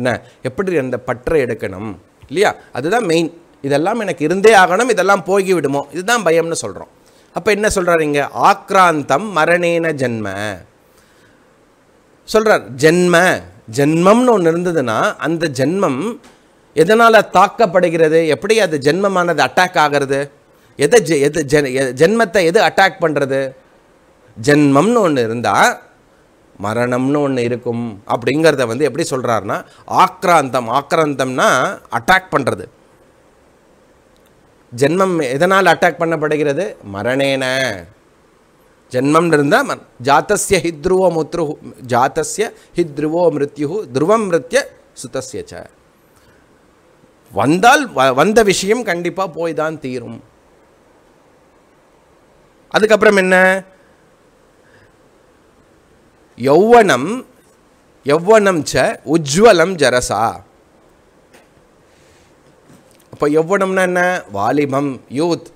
என்ன எப்படி அந்த பற்றை எடுக்கணும் இல்லையா அதுதான் மெயின் இதெல்லாம் எனக்கு இருந்தே ஆகணும் இதெல்லாம் போகிவிடுமோ இதுதான் பயம்னு சொல்கிறோம் அப்போ என்ன சொல்கிறார் இங்கே ஆக்ராந்தம் மரணேன ஜென்ம சொல்கிறார் ஜென்ம ஜென்மம்னு ஒன்று இருந்ததுன்னா அந்த ஜென்மம் எதனால் தாக்கப்படுகிறது எப்படி அது ஜென்மமானது அட்டாக் ஆகிறது எதை ஜெ எது ஜென்மத்தை எது அட்டாக் பண்ணுறது ஜென்மம்னு ஒன்று இருந்தால் மரணம்னு ஒன்று இருக்கும் அப்படிங்கிறத வந்து எப்படி சொல்கிறாருன்னா ஆக்ராந்தம் ஆக்ராந்தம்னா அட்டாக் பண்ணுறது ஜென்மம் எதனால் அட்டாக் பண்ணப்படுகிறது மரணேன ஜென்மம் இருந்தால் ஜாத்தஸ்ய ஹித்ருவோ முத்ரு ஜாத்தஸ்ய ஹித்ருவோ மிருத்யு துருவம் மிருத்திய சுத்தஸ்ய ச வந்தால் வந்த விஷயம் கண்டிப்பாக போய் தான் தீரும் அதுக்கப்புறம் என்ன யௌவனம் யௌவனம் ச உஜ்வலம் ஜரசா இப்போ எவ்வளம்னா என்ன வாலிபம் யூத்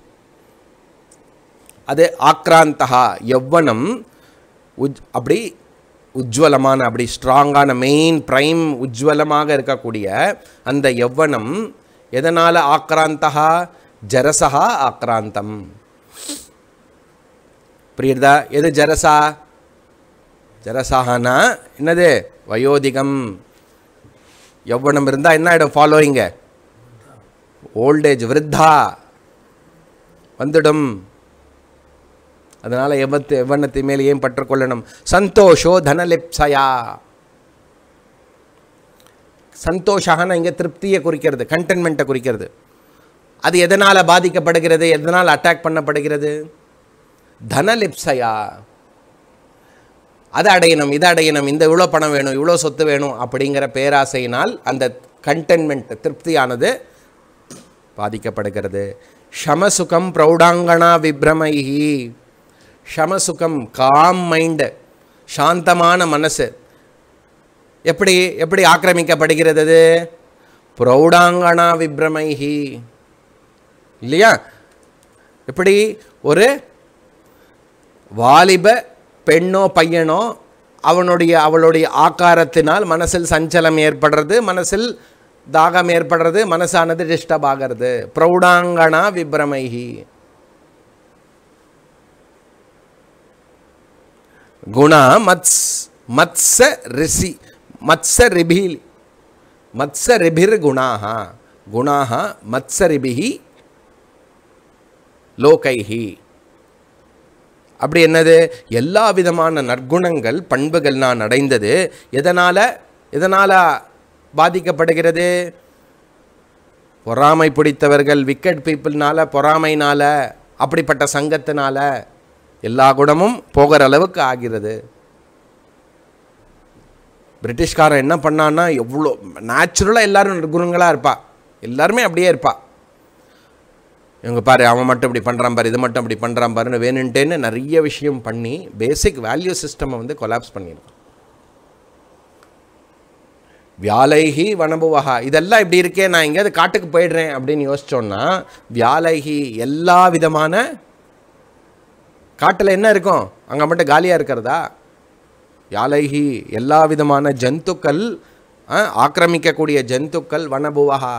அது ஆக்ராந்தா எவ்வனம் உஜ் அப்படி உஜ்வலமான அப்படி ஸ்ட்ராங்கான மெயின் ப்ரைம் உஜ்வலமாக இருக்கக்கூடிய அந்த எவ்வனம் எதனால் ஆக்ராந்தா ஜரசா ஆக்ராந்தம் புரியுறதா எது ஜரசா ஜரசாகனா என்னது வயோதிகம் எவ்வளம் இருந்தால் என்ன ஆகிடும் ஃபாலோயிங்க ஓல்டேஜ் விருத்தா வந்துடும் அதனால் எவத்து எவ்வண்ணத்தை மேல் ஏன் பற்றுக்கொள்ளணும் சந்தோஷோ தனலிப்சயா சந்தோஷான இங்கே திருப்தியை குறிக்கிறது கண்டென்மெண்ட்டை குறிக்கிறது அது எதனால் பாதிக்கப்படுகிறது எதனால் அட்டாக் பண்ணப்படுகிறது தனலிப்சையா அதை அடையணும் இதை அடையணும் இந்த இவ்வளோ பணம் வேணும் இவ்வளோ சொத்து வேணும் அப்படிங்கிற பேராசையினால் அந்த கண்டென்மெண்ட் திருப்தியானது பாதிக்கப்படுகிறது ஷமசுகம் பிரௌடாங்கனா விப்ரமைஹி ஷமசுகம் காம் மைண்டு சாந்தமான மனசு எப்படி எப்படி ஆக்கிரமிக்கப்படுகிறது பிரௌடாங்கனா விப்ரமைஹி இல்லையா எப்படி ஒரு வாலிப பெண்ணோ பையனோ அவனுடைய அவளுடைய ஆக்காரத்தினால் மனசில் சஞ்சலம் ஏற்படுறது மனசில் தாகம் ஏற்படுறது மனசானது டிஸ்டர்ப் ஆகிறது ப்ரௌடாங்கனா விப்ரமைகி குணா மத்ஸ் மத்ச ரிசி மத்ச ரிபில் மத்ச ரிபிர் குணாகா மத்ஸ மத்சரிபிகி லோகைஹி அப்படி என்னது எல்லா விதமான நற்குணங்கள் பண்புகள் நான் அடைந்தது எதனால் எதனால் பாதிக்கப்படுகிறது பொறாமை பிடித்தவர்கள் விக்கெட் பீப்புள்னால பொறாமைனால அப்படிப்பட்ட சங்கத்தினால எல்லா குணமும் போகிற அளவுக்கு ஆகிறது பிரிட்டிஷ்காரன் என்ன பண்ணான்னா எவ்வளோ நேச்சுரலாக எல்லோரும் குணங்களாக இருப்பா எல்லாருமே அப்படியே இருப்பாள் இவங்க பாரு அவன் மட்டும் இப்படி பண்ணுறான் பாரு இது மட்டும் இப்படி பண்ணுறான் பாருன்னு வேணுன்ட்டேன்னு நிறைய விஷயம் பண்ணி பேசிக் வேல்யூ சிஸ்டம் வந்து கொலாப்ஸ் பண்ணியிருக்கான் வியாலைகி வனபுவகா இதெல்லாம் இப்படி இருக்கே நான் எங்கேயாவது காட்டுக்கு போயிடுறேன் அப்படின்னு யோசிச்சோன்னா வியாலைகி எல்லா விதமான காட்டில் என்ன இருக்கும் அங்கே மட்டும் காலியாக இருக்கிறதா வியாலைகி எல்லா விதமான ஜந்துக்கள் ஆக்கிரமிக்கக்கூடிய ஜந்துக்கள் வனபுவகா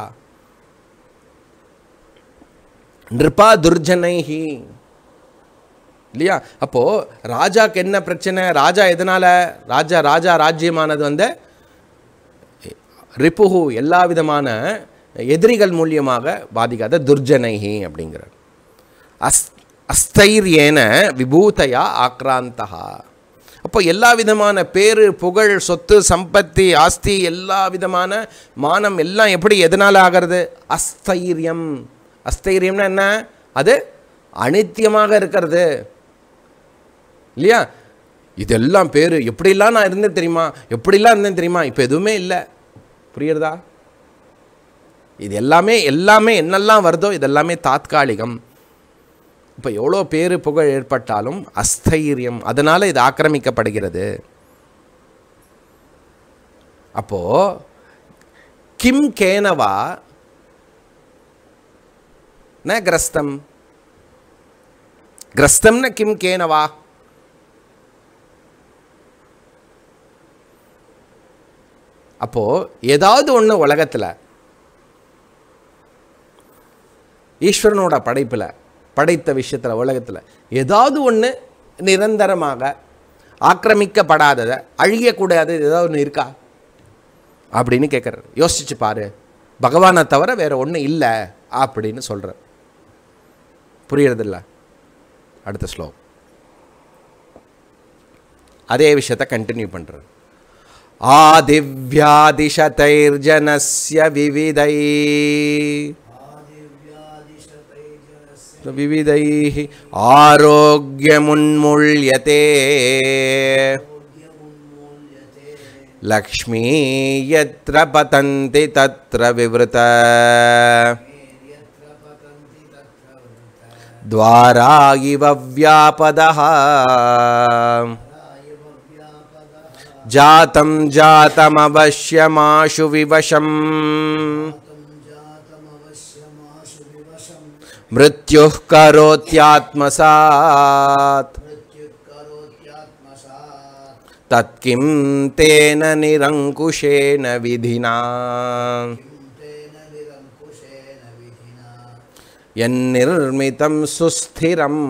நிருபா துர்ஜனைஹி இல்லையா அப்போது ராஜாக்கு என்ன பிரச்சனை ராஜா எதனால் ராஜா ராஜா ராஜ்யமானது வந்து ரிப்புகு எல்லா விதமான எதிரிகள் மூலியமாக பாதிக்காத துர்ஜனைஹி அப்படிங்கிறார் அஸ் அஸ்தைரியேன விபூதையா ஆக்ராந்தா அப்போ எல்லா விதமான பேர் புகழ் சொத்து சம்பத்தி ஆஸ்தி எல்லா விதமான மானம் எல்லாம் எப்படி எதனால் ஆகிறது அஸ்தைரியம் அஸ்தைரியம்னா என்ன அது அனித்தியமாக இருக்கிறது இல்லையா இதெல்லாம் பேர் எப்படிலாம் நான் இருந்தேன் தெரியுமா எப்படிலாம் இருந்தேன் தெரியுமா இப்போ எதுவுமே இல்லை புரியுறதா இது எல்லாமே எல்லாமே என்னெல்லாம் வருதோ இதெல்லாமே தாத்காலிகம் இப்போ எவ்வளோ பேர் புகழ் ஏற்பட்டாலும் அஸ்தைரியம் அதனால் இது ஆக்கிரமிக்கப்படுகிறது அப்போது கிம் கேனவா ந கிரஸ்தம் கிரஸ்தம்னா கிம் கேனவா அப்போது ஏதாவது ஒன்று உலகத்தில் ஈஸ்வரனோட படைப்பில் படைத்த விஷயத்தில் உலகத்தில் ஏதாவது ஒன்று நிரந்தரமாக ஆக்கிரமிக்கப்படாததை அழியக்கூடாது ஏதாவது ஒன்று இருக்கா அப்படின்னு கேட்குறாரு யோசிச்சு பாரு பகவானை தவிர வேறு ஒன்றும் இல்லை அப்படின்னு சொல்கிற புரியறதில்ல அடுத்த ஸ்லோகம் அதே விஷயத்தை கண்டினியூ பண்ணுறது आदिव्यादिशतैर्जनस्य विविधैः आरोग्यमुन्मूल्यते लक्ष्मी यत्र पतन्ति तत्र विवृत द्वारा इव व्यापदः जातं जातमवश्यमाशु विवशम् मृत्युः करोत्यात्मसात् तत्किं तेन निरङ्कुशेन विधिना यन्निर्मितं सुस्थिरम्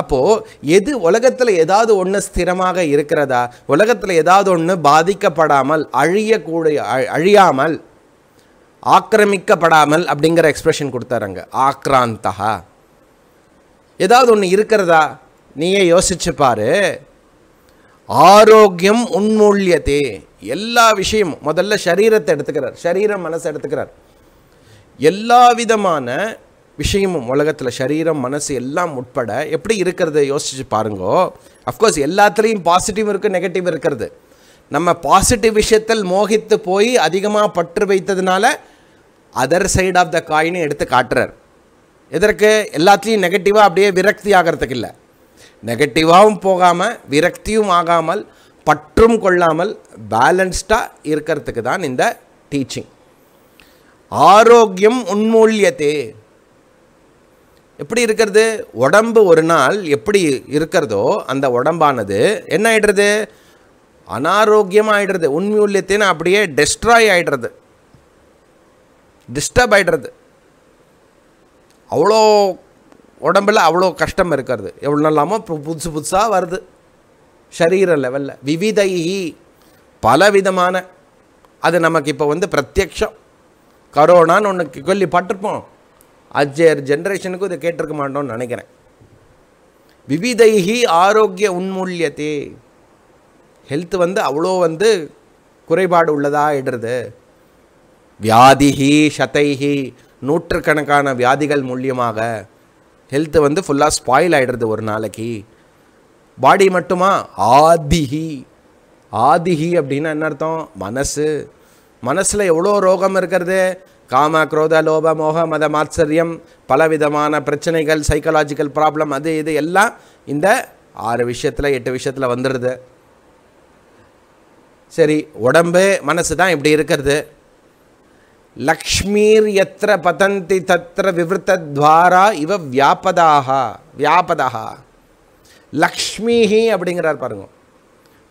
அப்போது எது உலகத்தில் ஏதாவது ஒன்று ஸ்திரமாக இருக்கிறதா உலகத்தில் ஏதாவது ஒன்று பாதிக்கப்படாமல் அழியக்கூடிய அழியாமல் ஆக்கிரமிக்கப்படாமல் அப்படிங்கிற எக்ஸ்பிரஷன் கொடுத்தாருங்க ஆக்ராந்தா ஏதாவது ஒன்று இருக்கிறதா நீயே யோசிச்சு பாரு ஆரோக்கியம் உன்மூல்யத்தே எல்லா விஷயமும் முதல்ல சரீரத்தை எடுத்துக்கிறார் சரீரம் மனசை எடுத்துக்கிறார் எல்லா விதமான விஷயமும் உலகத்தில் சரீரம் மனசு எல்லாம் உட்பட எப்படி இருக்கிறத யோசித்து பாருங்கோ அஃப்கோர்ஸ் எல்லாத்துலேயும் பாசிட்டிவ் இருக்குது நெகட்டிவ் இருக்கிறது நம்ம பாசிட்டிவ் விஷயத்தில் மோகித்து போய் அதிகமாக பற்று வைத்ததுனால அதர் சைட் ஆஃப் த காயின்னு எடுத்து காட்டுறார் எதற்கு எல்லாத்துலேயும் நெகட்டிவாக அப்படியே விரக்தி ஆகிறதுக்கு இல்லை நெகட்டிவாகவும் போகாமல் விரக்தியும் ஆகாமல் பற்றும் கொள்ளாமல் பேலன்ஸ்டாக இருக்கிறதுக்கு தான் இந்த டீச்சிங் ஆரோக்கியம் உன்மூல்யத்தே எப்படி இருக்கிறது உடம்பு ஒரு நாள் எப்படி இருக்கிறதோ அந்த உடம்பானது என்ன ஆகிடுறது அனாரோக்கியமாக ஆகிடுறது உண்மையுள்ளத்தின் அப்படியே டெஸ்ட்ராய் ஆகிடுறது டிஸ்டர்ப் ஆகிடுறது அவ்வளோ உடம்பில் அவ்வளோ கஷ்டம் இருக்கிறது எவ்வளோ இல்லாமல் புதுசு புதுசாக வருது சரீர லெவலில் விவிதை பலவிதமான அது நமக்கு இப்போ வந்து பிரத்யக்ஷம் கரோனான்னு ஒன்று பட்டிருப்போம் அஜர் ஜென்ரேஷனுக்கும் இதை கேட்டிருக்க மாட்டோம்னு நினைக்கிறேன் விவிதைகி ஆரோக்கிய உன்மூல்யத்தே ஹெல்த் வந்து அவ்வளோ வந்து குறைபாடு உள்ளதாகிடுறது வியாதிகி சதைகி நூற்றுக்கணக்கான வியாதிகள் மூலியமாக ஹெல்த்து வந்து ஃபுல்லாக ஸ்பாயில் ஆகிடுறது ஒரு நாளைக்கு பாடி மட்டுமா ஆதிகி ஆதிகி அப்படின்னா என்ன அர்த்தம் மனசு மனசில் எவ்வளோ ரோகம் இருக்கிறது காம குரோத லோப மோக மத மாத்சரியம் பலவிதமான பிரச்சனைகள் சைக்கலாஜிக்கல் ப்ராப்ளம் அது இது எல்லாம் இந்த ஆறு விஷயத்தில் எட்டு விஷயத்தில் வந்துடுது சரி உடம்பு மனசு தான் இப்படி இருக்கிறது லக்ஷ்மீர் எத்திர பதந்தி தத்திர துவாரா இவ வியாபதாக வியாபதாக லக்ஷ்மிஹி அப்படிங்கிறார் பாருங்க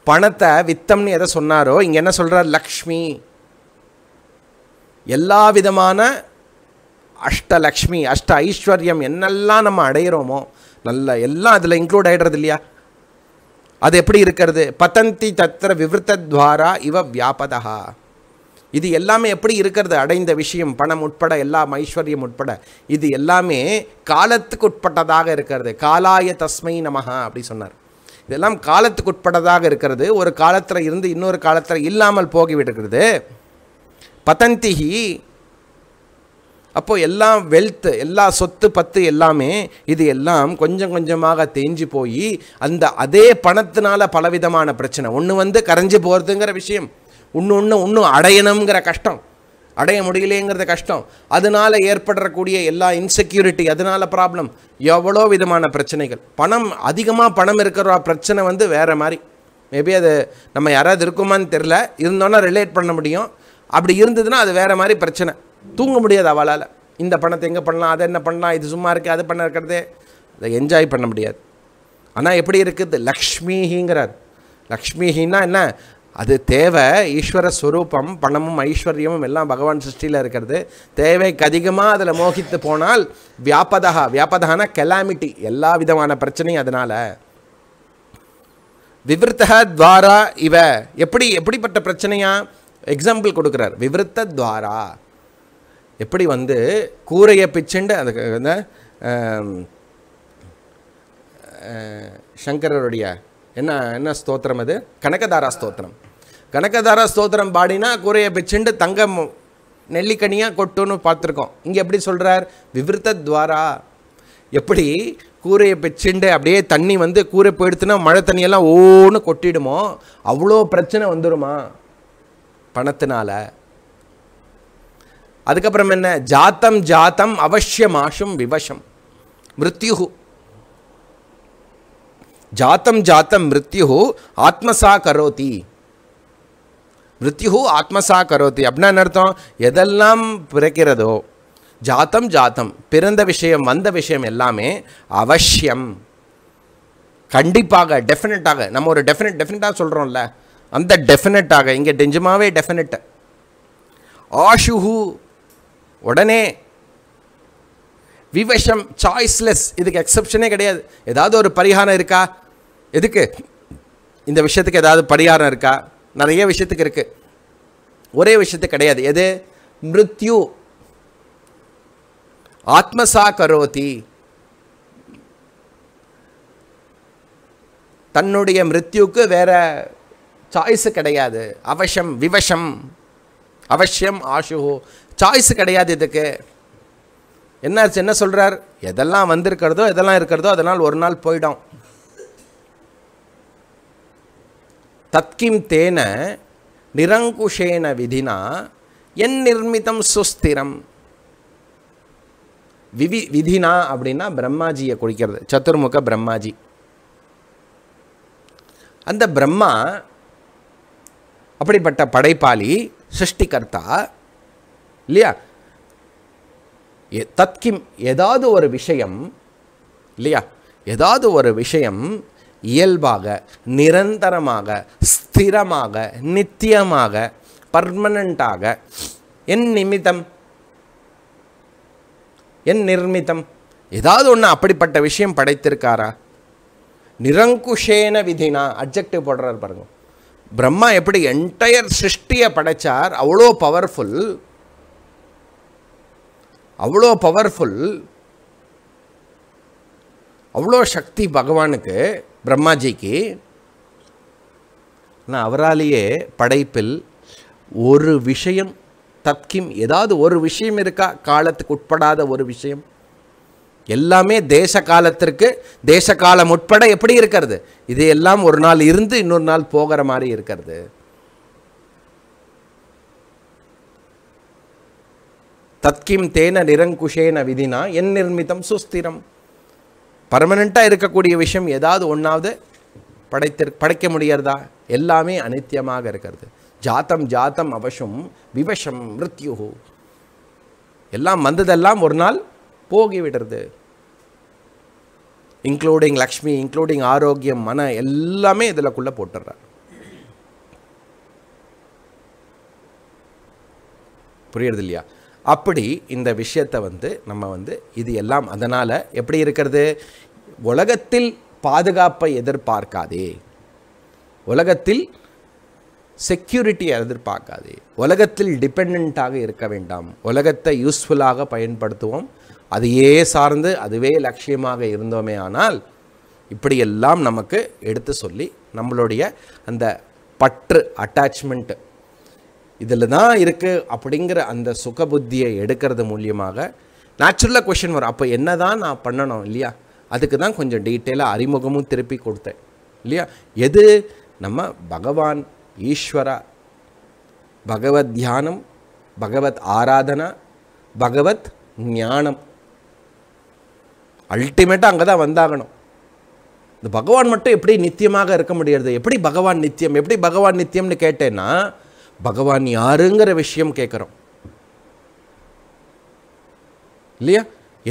பணத்தை வித்தம்னு எதை சொன்னாரோ இங்கே என்ன சொல்கிறார் லக்ஷ்மி எல்லா விதமான அஷ்டலக்ஷ்மி அஷ்ட ஐஸ்வர்யம் என்னெல்லாம் நம்ம அடையிறோமோ நல்ல எல்லாம் அதில் இன்க்ளூட் ஆகிடுறது இல்லையா அது எப்படி இருக்கிறது பதந்தி தத்திர விவருத்தத்வாரா இவ வியாபதா இது எல்லாமே எப்படி இருக்கிறது அடைந்த விஷயம் பணம் உட்பட எல்லாம் ஐஸ்வர்யம் உட்பட இது எல்லாமே காலத்துக்கு உட்பட்டதாக இருக்கிறது காலாய தஸ்மை நமஹா அப்படி சொன்னார் இதெல்லாம் காலத்துக்கு உட்பட்டதாக இருக்கிறது ஒரு காலத்தில் இருந்து இன்னொரு காலத்தில் இல்லாமல் போகிவிடுகிறது பதந்திஹி அப்போது எல்லாம் வெல்த் எல்லா சொத்து பத்து எல்லாமே இது எல்லாம் கொஞ்சம் கொஞ்சமாக தேஞ்சு போய் அந்த அதே பணத்தினால பலவிதமான பிரச்சனை ஒன்று வந்து கரைஞ்சி போகிறதுங்கிற விஷயம் ஒன்று ஒன்று இன்னும் அடையணுங்கிற கஷ்டம் அடைய முடியலேங்கிறது கஷ்டம் அதனால் ஏற்படக்கூடிய எல்லா இன்செக்யூரிட்டி அதனால் ப்ராப்ளம் எவ்வளோ விதமான பிரச்சனைகள் பணம் அதிகமாக பணம் இருக்கிற பிரச்சனை வந்து வேறு மாதிரி மேபி அது நம்ம யாராவது இருக்குமான்னு தெரில இருந்தோன்னா ரிலேட் பண்ண முடியும் அப்படி இருந்ததுன்னா அது வேறு மாதிரி பிரச்சனை தூங்க முடியாது அவளால் இந்த பணத்தை எங்கே பண்ணலாம் அதை என்ன பண்ணலாம் இது சும்மா இருக்குது அது பண்ண இருக்கிறது அதை என்ஜாய் பண்ண முடியாது ஆனால் எப்படி இருக்குது லக்ஷ்மிஹிங்கிறார் லக்ஷ்மிஹின்னா என்ன அது தேவை ஈஸ்வர ஸ்வரூபம் பணமும் ஐஸ்வர்யமும் எல்லாம் பகவான் சிருஷ்டியில் இருக்கிறது தேவைக்கு அதிகமாக அதில் மோகித்து போனால் வியாபதகா வியாபதான கெலாமிட்டி எல்லா விதமான பிரச்சனையும் அதனால் விவருத்தக துவாரா இவ எப்படி எப்படிப்பட்ட பிரச்சனையாக எக்ஸாம்பிள் கொடுக்குறார் விவருத்த துவாரா எப்படி வந்து கூரையை பிச்சுண்டு அந்த சங்கரருடைய என்ன என்ன ஸ்தோத்திரம் அது கனகதாரா ஸ்தோத்திரம் கனகதாரா ஸ்தோத்திரம் பாடினா கூரையை பிச்சுண்டு தங்கம் நெல்லிக்கனியாக கொட்டுன்னு பார்த்துருக்கோம் இங்கே எப்படி சொல்கிறார் விவருத்த துவாரா எப்படி கூரையை பிச்சுண்டு அப்படியே தண்ணி வந்து கூரை போயிடுத்துனா மழை தண்ணியெல்லாம் ஓன்னு கொட்டிடுமோ அவ்வளோ பிரச்சனை வந்துடுமா பணத்தினால அதுக்கப்புறம் என்ன ஜாத்தம் ஜாத்தம் அவசியமாஷும் விவசம் மிருத்யு ஜாத்தம் ஜாத்தம் மிருத்யு ஆத்மசா கரோதி மிருத்யு ஆத்மசா கரோதி என்ன அர்த்தம் எதெல்லாம் பிறக்கிறதோ ஜாத்தம் ஜாத்தம் பிறந்த விஷயம் வந்த விஷயம் எல்லாமே அவசியம் கண்டிப்பாக டெஃபினட்டாக நம்ம ஒரு டெஃபினட் டெஃபினட்டாக சொல்கிறோம்ல அந்த டெஃபினட்டாக இங்கே நிஜமாவே டெஃபினட் ஆஷுஹு உடனே விவஷம் சாய்ஸ்லெஸ் இதுக்கு எக்ஸப்ஷனே கிடையாது ஏதாவது ஒரு பரிகாரம் இருக்கா எதுக்கு இந்த விஷயத்துக்கு ஏதாவது பரிகாரம் இருக்கா நிறைய விஷயத்துக்கு இருக்குது ஒரே விஷயத்துக்கு கிடையாது எது மிருத்யு ஆத்மசா கரோதி தன்னுடைய மிருத்யுக்கு வேற சாய்ஸு கிடையாது அவசியம் விவசம் அவசியம் ஆஷுகோ சாய்ஸு கிடையாது இதுக்கு என்ன என்ன சொல்கிறார் எதெல்லாம் வந்திருக்கிறதோ எதெல்லாம் இருக்கிறதோ அதனால் ஒரு நாள் போயிடும் தத்கிம் தேன நிரங்குஷேன விதினா என் நிர்மிதம் சுஸ்திரம் விவி விதினா அப்படின்னா பிரம்மாஜியை குடிக்கிறது சத்துர்முக பிரம்மாஜி அந்த பிரம்மா அப்படிப்பட்ட படைப்பாளி சிருஷ்டிகர்த்தா இல்லையா தத்கிம் ஏதாவது ஒரு விஷயம் இல்லையா ஏதாவது ஒரு விஷயம் இயல்பாக நிரந்தரமாக ஸ்திரமாக நித்தியமாக பர்மனண்ட்டாக என் நிமித்தம் என் நிர்மித்தம் ஏதாவது ஒன்று அப்படிப்பட்ட விஷயம் படைத்திருக்காரா நிரங்குஷேன விதினா அப்ஜெக்டிவ் போடுறாரு பாருங்கள் பிரம்மா எப்படி என்டையர் சிருஷ்டியை படைத்தார் அவ்வளோ பவர்ஃபுல் அவ்வளோ பவர்ஃபுல் அவ்வளோ சக்தி பகவானுக்கு பிரம்மாஜிக்கு ஆனால் அவராலேயே படைப்பில் ஒரு விஷயம் தத்கிம் ஏதாவது ஒரு விஷயம் இருக்கா காலத்துக்கு உட்படாத ஒரு விஷயம் எல்லாமே தேச காலத்திற்கு தேச காலம் உட்பட எப்படி இருக்கிறது இது எல்லாம் ஒரு நாள் இருந்து இன்னொரு நாள் போகிற மாதிரி இருக்கிறது தத்கிம் தேன நிரங்குஷேன விதினா என் நிர்மிதம் சுஸ்திரம் பர்மனெண்ட்டாக இருக்கக்கூடிய விஷயம் ஏதாவது ஒன்றாவது படைத்திரு படைக்க முடியறதா எல்லாமே அனித்தியமாக இருக்கிறது ஜாத்தம் ஜாத்தம் அவசம் விவசம் மிருத்யு எல்லாம் வந்ததெல்லாம் ஒரு நாள் போகிவிடுறது இன்க்ளூடிங் லக்ஷ்மி இன்க்ளூடிங் ஆரோக்கியம் மன எல்லாமே குள்ளே போட்டுடுறார் புரியுறது இல்லையா அப்படி இந்த விஷயத்தை வந்து நம்ம வந்து இது எல்லாம் அதனால் எப்படி இருக்கிறது உலகத்தில் பாதுகாப்பை எதிர்பார்க்காதே உலகத்தில் செக்யூரிட்டியை எதிர்பார்க்காதே உலகத்தில் டிபெண்ட்டாக இருக்க வேண்டாம் உலகத்தை யூஸ்ஃபுல்லாக பயன்படுத்துவோம் அதையே சார்ந்து அதுவே லட்சியமாக இருந்தோமே ஆனால் இப்படியெல்லாம் நமக்கு எடுத்து சொல்லி நம்மளுடைய அந்த பற்று அட்டாச்மெண்ட்டு இதில் தான் இருக்குது அப்படிங்கிற அந்த சுக புத்தியை எடுக்கிறது மூலியமாக நேச்சுரலாக கொஷின் வரும் அப்போ என்ன தான் நான் பண்ணணும் இல்லையா அதுக்கு தான் கொஞ்சம் டீட்டெயிலாக அறிமுகமும் திருப்பி கொடுத்தேன் இல்லையா எது நம்ம பகவான் ஈஸ்வரா பகவத் தியானம் பகவத் ஆராதனா பகவத் ஞானம் அல்டிமேட்டாக அங்கே தான் வந்தாகணும் இந்த பகவான் மட்டும் எப்படி நித்தியமாக இருக்க முடியாது எப்படி பகவான் நித்தியம் எப்படி பகவான் நித்தியம்னு கேட்டேன்னா பகவான் யாருங்கிற விஷயம் கேட்குறோம் இல்லையா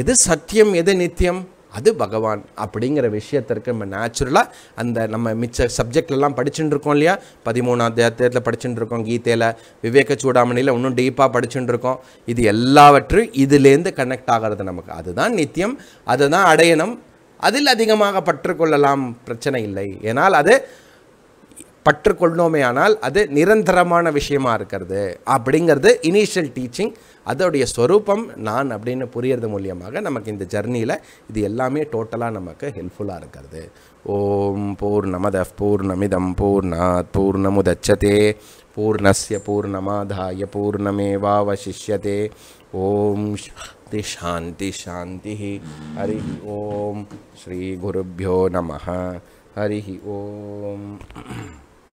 எது சத்தியம் எது நித்தியம் அது பகவான் அப்படிங்கிற விஷயத்திற்கு நம்ம நேச்சுரலாக அந்த நம்ம மிச்ச சப்ஜெக்ட்லலாம் படிச்சுட்டு இருக்கோம் இல்லையா பதிமூணாம் தேத்தியத்தில் படிச்சுட்டு இருக்கோம் கீதையில் விவேக சூடாமணியில் இன்னும் டீப்பாக படிச்சுட்டு இருக்கோம் இது எல்லாவற்றும் இதுலேருந்து கனெக்ட் ஆகிறது நமக்கு அதுதான் நித்தியம் அதுதான் அடையணும் அதில் அதிகமாக பற்றுக்கொள்ளலாம் பிரச்சனை இல்லை ஏனால் அது பற்றுக்கொள்ளோமே ஆனால் அது நிரந்தரமான விஷயமா இருக்கிறது அப்படிங்கிறது இனிஷியல் டீச்சிங் அதோடைய ஸ்வரூபம் நான் அப்படின்னு புரியறது மூலியமாக நமக்கு இந்த ஜர்னியில் இது எல்லாமே டோட்டலாக நமக்கு ஹெல்ப்ஃபுல்லாக இருக்கிறது ஓம் பூர்ணமத பூர்ணமிதம் பூர்ணாத் பூர்ணமுதச்சதே பூர்ணஸ்ய பூர்ணமாதாய பூர்ணமேவாவசிஷ்யதே ஓம் சாந்தி சாந்தி சாந்தி ஹரி ஓம் ஸ்ரீ குருப்யோ நம ஹரி ஓம்